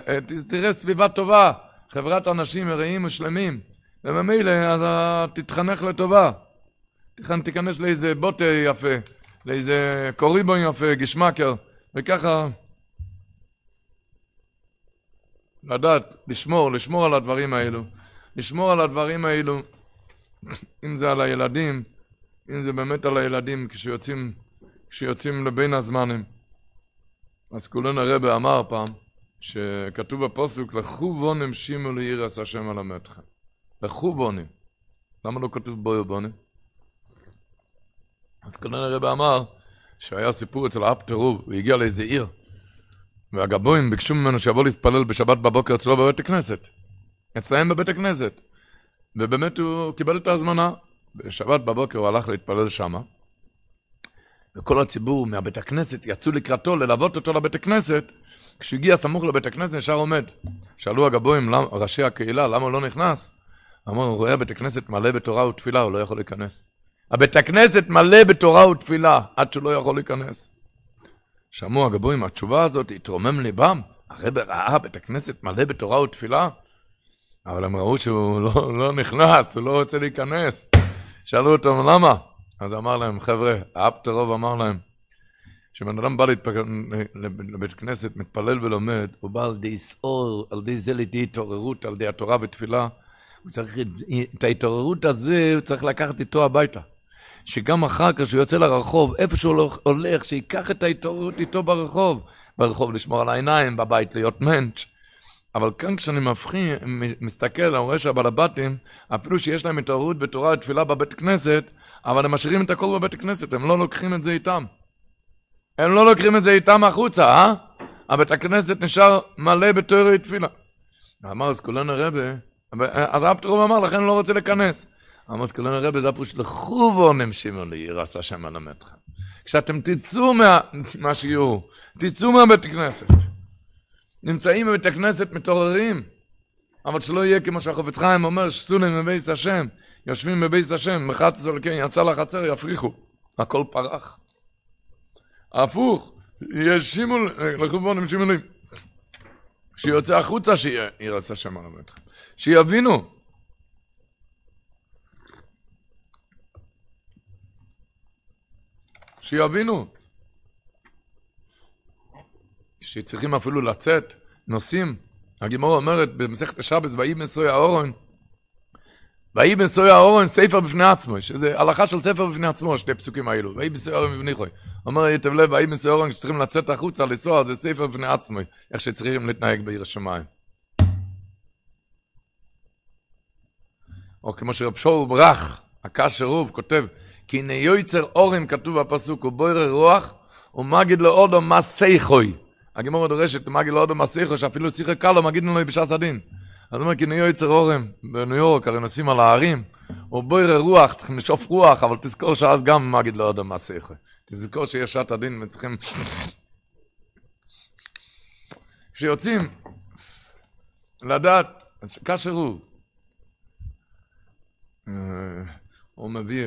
תראה סביבה טובה, חברת אנשים מרעים ושלמים. וממילא, אז אה, תתחנך לטובה. תיכנס לאיזה בוטה יפה, לאיזה קוריבו יפה, גשמקר, וככה... לדעת, לשמור, לשמור על הדברים האלו. לשמור על הדברים האלו, אם זה על הילדים, אם זה באמת על הילדים כשיוצאים, כשיוצאים לבין הזמנים. אז כולנו הרבה אמר פעם, שכתוב בפוסוק, לכו בונם שימו לירס השם אלמדכם. לכו בונם. למה לא כתוב בויו בונם? אז כולנו הרבה אמר שהיה סיפור אצל האב טירוב, הוא הגיע לאיזה עיר, והגבוהים ביקשו ממנו שיבוא להתפלל בשבת בבוקר אצלו בבית הכנסת. אצלהם בבית הכנסת. ובאמת הוא קיבל את ההזמנה, בשבת בבוקר הוא הלך להתפלל שם, וכל הציבור מהבית הכנסת יצאו לקראתו ללוות אותו לבית הכנסת, כשהגיע סמוך לבית הכנסת נשאר עומד. שאלו הגבוהים, ראשי הקהילה, למה הוא לא נכנס? אמרו, הוא רואה בית הכנסת מלא בתורה ותפילה, הוא לא יכול להיכנס. הבית הכנסת מלא בתורה ותפילה, עד שהוא לא יכול להיכנס. שמעו הגבוהים, התשובה הזאת התרומם ליבם, הרב ראה בית הכנסת מלא בתורה ותפילה, אבל הם ראו שהוא לא, לא נכנס, הוא לא רוצה להיכנס. שאלו אותו, למה? אז אמר להם, חבר'ה, אפטרוב אמר להם, כשבן אדם בא להתפק... לבית כנסת, מתפלל ולומד, הוא בא על די סעור, על די זה לידי התעוררות, על די התורה ותפילה, הוא צריך את, את ההתעוררות הזה, הוא צריך לקחת איתו הביתה. שגם אחר כך, כשהוא יוצא לרחוב, איפה שהוא הולך, שייקח את ההתעוררות איתו ברחוב. ברחוב לשמור על העיניים, בבית להיות מענץ'. אבל כאן כשאני מבחין, מסתכל, אני רואה שהבעל הבתים, אפילו שיש להם התעוררות בתורה ותפילה בבית כנסת, אבל הם משאירים את הכל בבית כנסת, הם לא לוקחים את זה איתם. הם לא לוקחים את זה איתם החוצה, אה? הבית הכנסת נשאר מלא בתיאורי תפילה. אמר אז כולנו הרבה, אה, אז הרב טרום אמר, לכן אני לא רוצה להיכנס. אמר אז כולנו הרבה, זה הפירוש לחובו נמשימו שמעון לעיר עשה שם מלמדכם. כשאתם תצאו מה, מהשיעור, תצאו מהבית כנסת. נמצאים בבית הכנסת, מתעוררים. אבל שלא יהיה כמו שהחופץ חיים אומר, שסונים בבייס השם, יושבים בבייס השם, מחץ זורקים, יצא לחצר, יפריחו. הכל פרח. הפוך, יש שימול, לכו בואו עם מילים. שיוצא החוצה שירץ השם על המתח. שיבינו. שיבינו. שצריכים אפילו לצאת, נוסעים. הגימור אומרת במסכת השבס, ויהי מסוי האורן, ויהי מסוי האורן ספר בפני עצמו, שזה הלכה של ספר בפני עצמו, שני פסוקים האלו, ויהי מסוי האורן בבני חוי. אומר יתב לב, ויהי מסוי האורן, כשצריכים לצאת החוצה, לנסוע, זה ספר בפני עצמו, איך שצריכים להתנהג בעיר השמיים. או כמו שרב שאול ברח, הקש עירוב, כותב, כי נהיה יצר אורן, כתוב בפסוק, ובוירר רוח, ומגיד לאודו מה סייחוי. הגמור דורשת, מגי לא אדם מסיכו, שאפילו שיחה קל לו, לא מגיד לו בשעס הדין. אז הוא אומר, כי נהיו יצר אורם, בניו יורק, הרי נוסעים על ההרים, או בוירה רוח, צריכים לשאוף רוח, אבל תזכור שאז גם מגיד לא אדם מסיכו. תזכור שיש שעת הדין, וצריכים... כשיוצאים, לדעת, כאשר הוא, אה, הוא מביא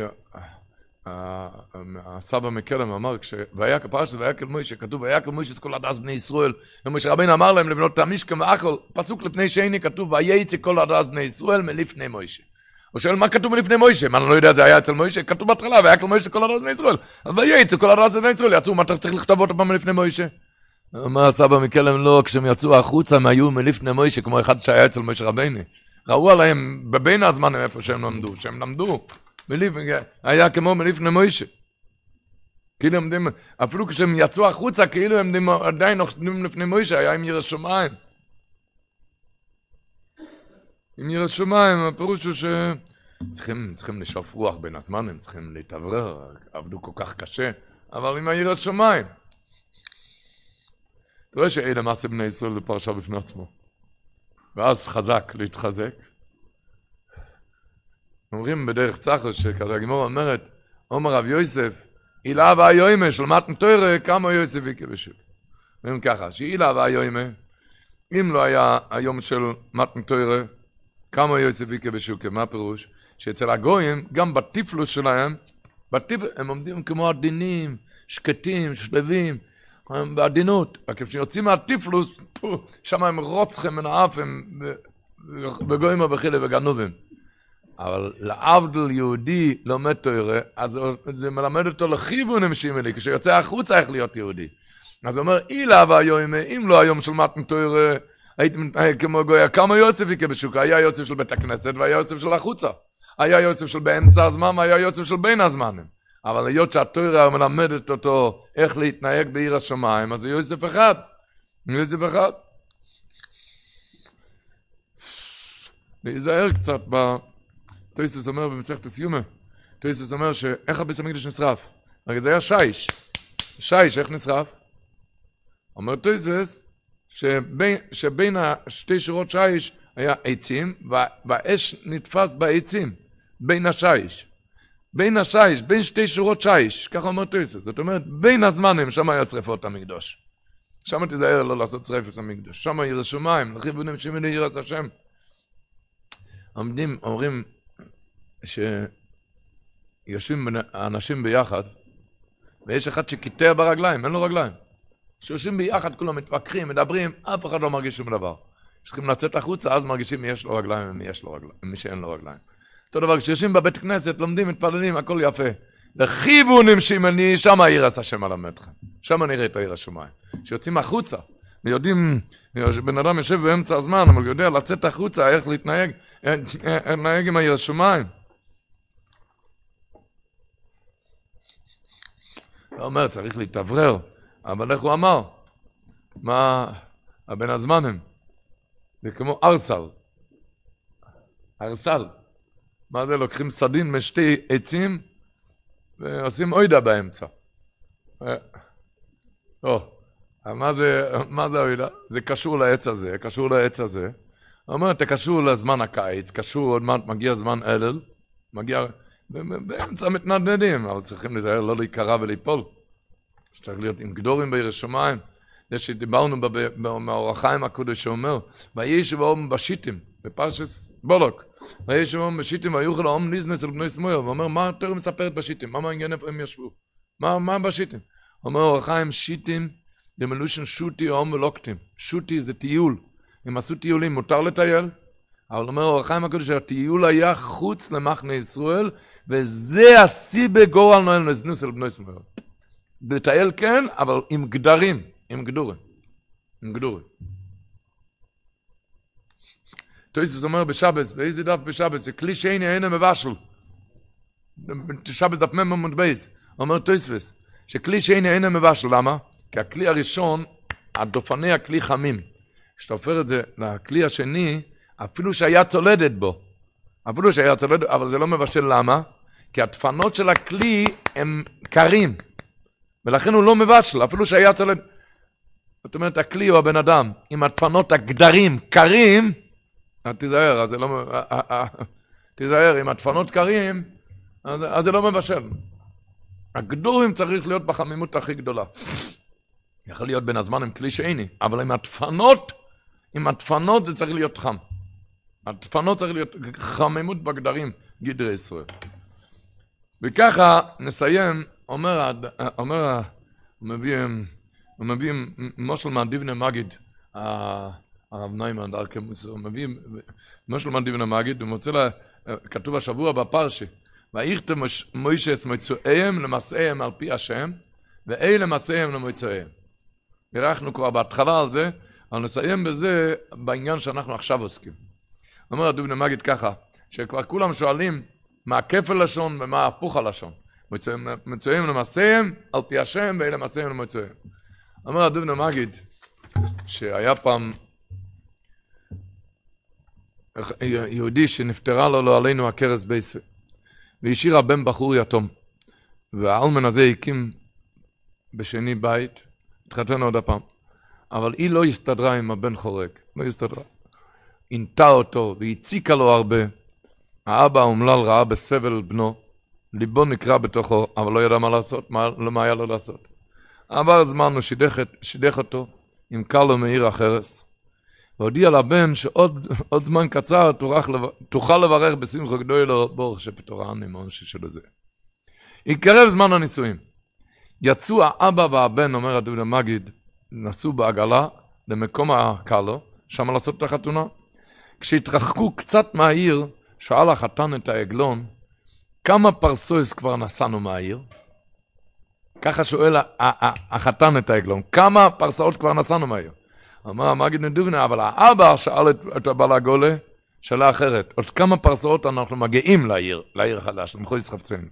הסבא מקלם אמר, והיה פרשת ויקל מוישה, כתוב ויקל מוישה את כל הדס בני ישראל. ומשה רבינו אמר להם לבנות המשכם ואכל, פסוק לפני שני כתוב וייצא כל הדס בני ישראל מלפני מוישה. הוא שואל מה כתוב מלפני מוישה, מה אני לא יודע זה היה אצל מוישה, כתוב בהתחלה ויקל מוישה כל הדס בני ישראל. וייצא כל הדס בני ישראל, יצאו, מה אתה צריך לכתוב עוד פעם מלפני מוישה? אמר הסבא מקלם לא, כשהם יצאו החוצה הם היו מלפני מוישה כמו אחד שהיה אצל מוישה רבינו. ראו עליהם בבין הזמן איפה שהם למדו, שהם למדו. מליף, היה כמו מלפני מוישה. כאילו הם עומדים, אפילו כשהם יצאו החוצה, כאילו הם עדיין עומדים לפני מוישה, היה עם ירש שמיים. עם ירש שמיים, הפירוש הוא ש... צריכים, צריכים לשאוף רוח בין הזמן, הם צריכים להתאוורר, עבדו כל כך קשה, אבל עם היראת שמיים. אתה רואה שאלה מעשה בני ישראל זה פרשה בפני עצמו. ואז חזק להתחזק, אומרים בדרך צחר, שכזה הגמור אומרת, עומר רב יוסף, הילה ואיומה, של מתן תוירה, כמה יוסף יכבשו. אומרים ככה, שהילה ואיומה, אם לא היה היום של מתן תורה, כמה יוסף יכבשו, מה הפירוש? שאצל הגויים, גם בטיפלוס שלהם, בטיפ... הם עומדים כמו עדינים, שקטים, שלווים, הם בעדינות. רק כשיוצאים מהטיפלוס, שם הם רוצחים מן האף, הם בגויים הבחילה וגנובים. אבל לעבדל יהודי לומד תוירה, אז זה מלמד אותו לכיוון שימלי, כשיוצא החוצה איך להיות יהודי. אז הוא אומר, אילה והיום, אם לא היום של מתן תוירה, הייתי מתנהג אה, כמו גויה, כמה יוסף יקה בשוק, היה יוסף של בית הכנסת והיה יוסף של החוצה. היה יוסף של באמצע הזמן והיה יוסף של בין הזמנים. אבל היות שהתוירה מלמדת אותו איך להתנהג בעיר השמיים, אז זה יוסף אחד. יוסף אחד. להיזהר קצת ב... טויסטוס אומר במסכת הסיומה, טויסטוס אומר שאיך הביס המקדש נשרף? הרי זה היה שיש. שיש, איך נשרף? אומר טויסטוס שבין, שבין שתי שורות שיש היה עצים, והאש נתפס בעצים, בין השיש. בין השיש, בין שתי שורות שיש, ככה אומר טויסטוס. זאת אומרת, בין הזמנים, שם היה שרפות המקדוש. שם תיזהר לא לעשות שרפת המקדוש. שם ירשו מים, לכי בנים שמי לעיר השם. עומדים, אומרים, שיושבים האנשים ביחד, ויש אחד שקיטע ברגליים, אין לו רגליים. שיושבים ביחד, כולם מתווכחים, מדברים, אף אחד לא מרגיש שום דבר. כשצריכים לצאת החוצה, אז מרגישים מי יש לו רגליים ומי יש לו רגליים, מי שאין לו רגליים. אותו דבר, כשיושבים בבית כנסת, לומדים, מתפללים, הכל יפה. לכיוונים שמני, שם העיר עשה שם על עמדכם. שם נראה את העיר השמיים. כשיוצאים החוצה, ויודעים, בן אדם יושב באמצע הזמן, אבל יודע לצאת החוצה, איך להתנהג, איך אה, אה, אה, להתנהג עם העיר השמיים. לא אומר, צריך להתאוורר, אבל איך הוא אמר? מה הבן הזמנים? זה כמו ארסל. ארסל. מה זה, לוקחים סדין משתי עצים ועושים אוידה באמצע. אה, לא, מה זה, מה זה אוידה? זה קשור לעץ הזה, קשור לעץ הזה. הוא אומר, אתה קשור לזמן הקיץ, קשור, עוד מעט מגיע זמן אלל, מגיע... באמצע מתנדנדים, אבל צריכים להיזהר לא להיקרע וליפול. צריך להיות עם גדורים בעיר השמיים. זה שדיברנו במאורחיים הקודש שאומר, ויש ואום בשיטים, בפרשס בולוק. ויש ואום בשיטים ויוכל האום ניזנס אל בני סמויר. ואומר, מה יותר מספרת בשיטים? מה מעניין איפה הם ישבו? מה, מה בשיטים? אומר אור החיים, שיטים זה מלושן שוטי אום ולוקטים. שוטי זה טיול. הם עשו טיולים, מותר לטייל? אבל אומר אור החיים הקודש, הטיול היה חוץ למחנה ישראל, וזה השיא בגורל נועל נזנוס נוסל בנוי סמואל. לטייל כן, אבל עם גדרים, עם גדורים. עם גדורים. טויסס אומר בשבס, באיזה דף בשבס, כלי שאיני אינה מבשל. שבס דף מ"ם עמוד בייס. אומר טויסס, שכלי שאיני אינה מבשל, למה? כי הכלי הראשון, הדופני הכלי חמים. כשאתה הופך את זה לכלי השני, אפילו שהיה צולדת בו, אפילו שהיה צולד, אבל זה לא מבשל, למה? כי הדפנות של הכלי הם קרים, ולכן הוא לא מבשל, אפילו שהיה צולד. זאת אומרת, הכלי הוא הבן אדם, עם הדפנות הגדרים קרים, תיזהר, אז זה לא... אה, אה, אה, תיזהר, עם הדפנות קרים, אז, אז זה לא מבשל. הגדורים צריך להיות בחמימות הכי גדולה. יכול להיות בין הזמן עם כלי שאיני, אבל עם הדפנות, עם הדפנות זה צריך להיות חם. הדפנות צריך להיות חממות בגדרים, גדרי ישראל. וככה נסיים, אומר, אומר מביא, הוא מביא מושלמן דיבנה מגיד, הרב נוימן, דארקמוס, הוא מביא משל דיבנה מגיד, הוא מוצא לה, כתוב השבוע בפרשי, ואיכתם מוישה את מצואיהם למסעיהם על פי השם, ואי למסעיהם למצואיהם. אירחנו כבר בהתחלה על זה, אבל נסיים בזה, בעניין שאנחנו עכשיו עוסקים. אומר הדובנה מגיד ככה, שכבר כולם שואלים מה כפל לשון ומה הפוך הלשון. מצויים למעשיהם על פי השם ואלה מעשיהם למצויים. אומר הדובנה מגיד שהיה פעם יהודי שנפטרה לו לא עלינו הכרס בייסר והשאירה בן בחור יתום והאלמן הזה הקים בשני בית, התחתן עוד הפעם אבל היא לא הסתדרה עם הבן חורג, לא הסתדרה עינתה אותו והציקה לו הרבה. האבא האומלל ראה בסבל בנו, ליבו נקרע בתוכו, אבל לא ידע מה לעשות, מה, לא מה היה לו לעשות. עבר זמן, הוא שידך, שידך אותו, עם קלו מעיר החרס, והודיע לבן שעוד זמן קצר תורך, תוכל לברך בשמחו גדולו ברוך שפטורן עם עונשי של זה. התקרב זמן הנישואים. יצאו האבא והבן, אומר הדוד המגיד, נסעו בעגלה למקום הקלו, שם לעשות את החתונה. כשהתרחקו קצת מהעיר, שאל החתן את העגלון, כמה פרסויס כבר נסענו מהעיר? ככה שואל החתן את העגלון, כמה פרסאות כבר נסענו מהעיר? אמר המגיד נדוגנה, אבל האבא שאל את, את הבעל הגולה, שאלה אחרת, עוד כמה פרסאות אנחנו מגיעים לעיר, לעיר החדש, למחוז חפצים?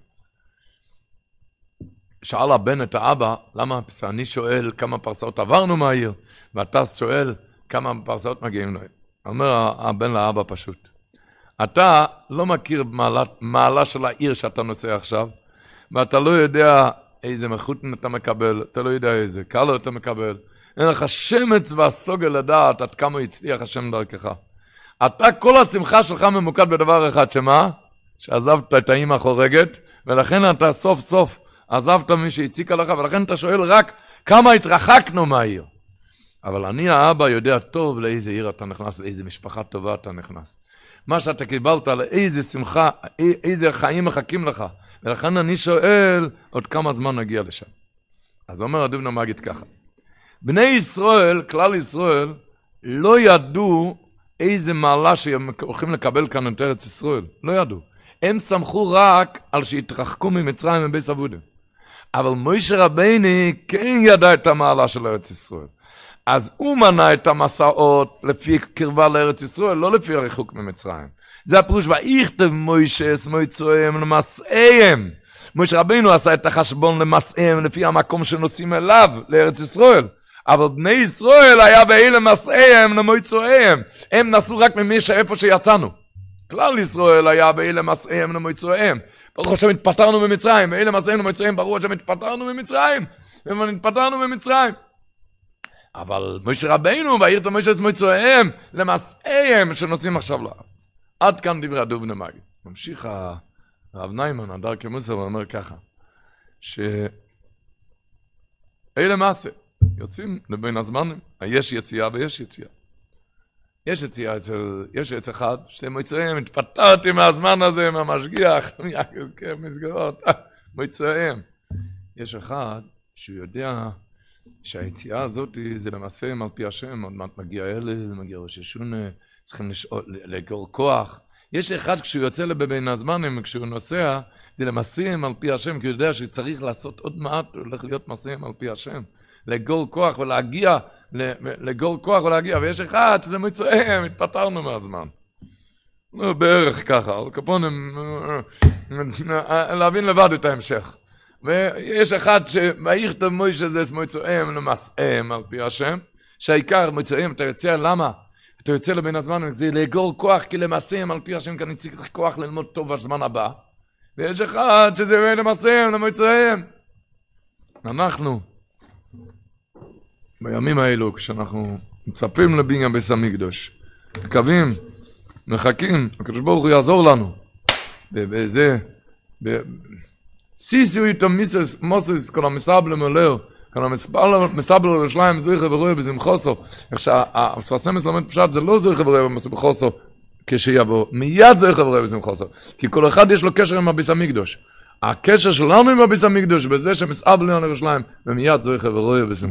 שאל הבן את האבא, למה אני שואל כמה פרסאות עברנו מהעיר, ואתה שואל כמה פרסאות מגיעים לעיר. אומר הבן לאבא פשוט, אתה לא מכיר מעלה, מעלה של העיר שאתה נוסע עכשיו, ואתה לא יודע איזה מחותן אתה מקבל, אתה לא יודע איזה קלו אתה מקבל. אין לך שמץ והסוגל לדעת עד כמה הצליח השם דרכך. אתה, כל השמחה שלך ממוקד בדבר אחד, שמה? שעזבת את האימא החורגת, ולכן אתה סוף סוף עזבת מי שהציקה לך, ולכן אתה שואל רק כמה התרחקנו מהעיר. אבל אני האבא יודע טוב לאיזה עיר אתה נכנס, לאיזה משפחה טובה אתה נכנס. מה שאתה קיבלת, לאיזה שמחה, איזה חיים מחכים לך. ולכן אני שואל, עוד כמה זמן נגיע לשם? אז אומר הדובנה מגיד ככה, בני ישראל, כלל ישראל, לא ידעו איזה מעלה שהם הולכים לקבל כאן את ארץ ישראל. לא ידעו. הם סמכו רק על שהתרחקו ממצרים ומביס סבודים. אבל מוישה רבני כן ידע את המעלה של ארץ ישראל. אז הוא מנה את המסעות לפי קרבה לארץ ישראל, לא לפי הריחוק ממצרים. זה הפירוש, ואיכתב מוישה מויצויהם למסעיהם. מוישה רבינו עשה את החשבון למסעיהם לפי המקום שנוסעים אליו, לארץ ישראל. אבל בני ישראל היה באלה מסעיהם למויצויהם. הם נסעו רק ממי שאיפה שיצאנו. כלל ישראל היה באלה מסעיהם למויצויהם. ברוך השם התפטרנו ממצרים, באלה מסעיהם למויצויהם, ברוך השם התפטרנו ממצרים. הם התפטרנו ממצרים. אבל משה רבינו, ויראת תומש את מוצאיהם, למסעיהם שנוסעים עכשיו לארץ. עד כאן דברי הדוב מגיד. ממשיך הרב ניימן, הדר כמוסר, ואומר ככה, שאלה מעשה, יוצאים לבין הזמנים, יש יציאה ויש יציאה. יש יציאה אצל, יש עץ אחד, שאתם מוצאיהם, התפטרתי מהזמן הזה, מהמשגיח, מהמסגרות, מוצאיהם. יש אחד שהוא יודע שהיציאה הזאת זה למעשה על פי השם, עוד מעט מגיע אלה, מגיע ראש השונה, צריכים לשאול, לאגור כוח. יש אחד כשהוא יוצא לבין הזמנים, כשהוא נוסע, זה למעשה למעשים על פי השם, כי הוא יודע שצריך לעשות עוד מעט, הוא הולך להיות מעשה מעשים על פי השם. לאגור כוח ולהגיע, לאגור כוח ולהגיע, ויש אחד שזה מצוין, התפטרנו מהזמן. בערך ככה, על קפונים, אה, אה, אה, להבין לבד את ההמשך. ויש אחד שמאיך את מוישה זה מויצואם למסעם על פי השם, שהעיקר מויצואם, אתה יוצא, למה? אתה יוצא לבין הזמן, זה לאגור כוח כי למסעם על פי השם, כי אני צריך כוח ללמוד טוב בזמן הבא. ויש אחד שזה למסעם, למויצואם. אנחנו, בימים האלו, כשאנחנו מצפים לבניין ביס המקדוש, מקווים, מחכים, הקדוש ברוך הוא יעזור לנו. וזה, סיסי הוא איתו מיסס מוסס כל המסבל המלאו כל המסבל המסבל הרשליים זוי חברוי בזם חוסו איך שהספסמס לומד פשט לא זוי חברוי בזם חוסו כשיבוא מיד זוי חברוי בזם חוסו כי כל אחד יש לו קשר עם הביס המקדוש הקשר שלנו עם הביס המקדוש בזה שמסבל לנו הרשליים ומיד זוי חברוי בזם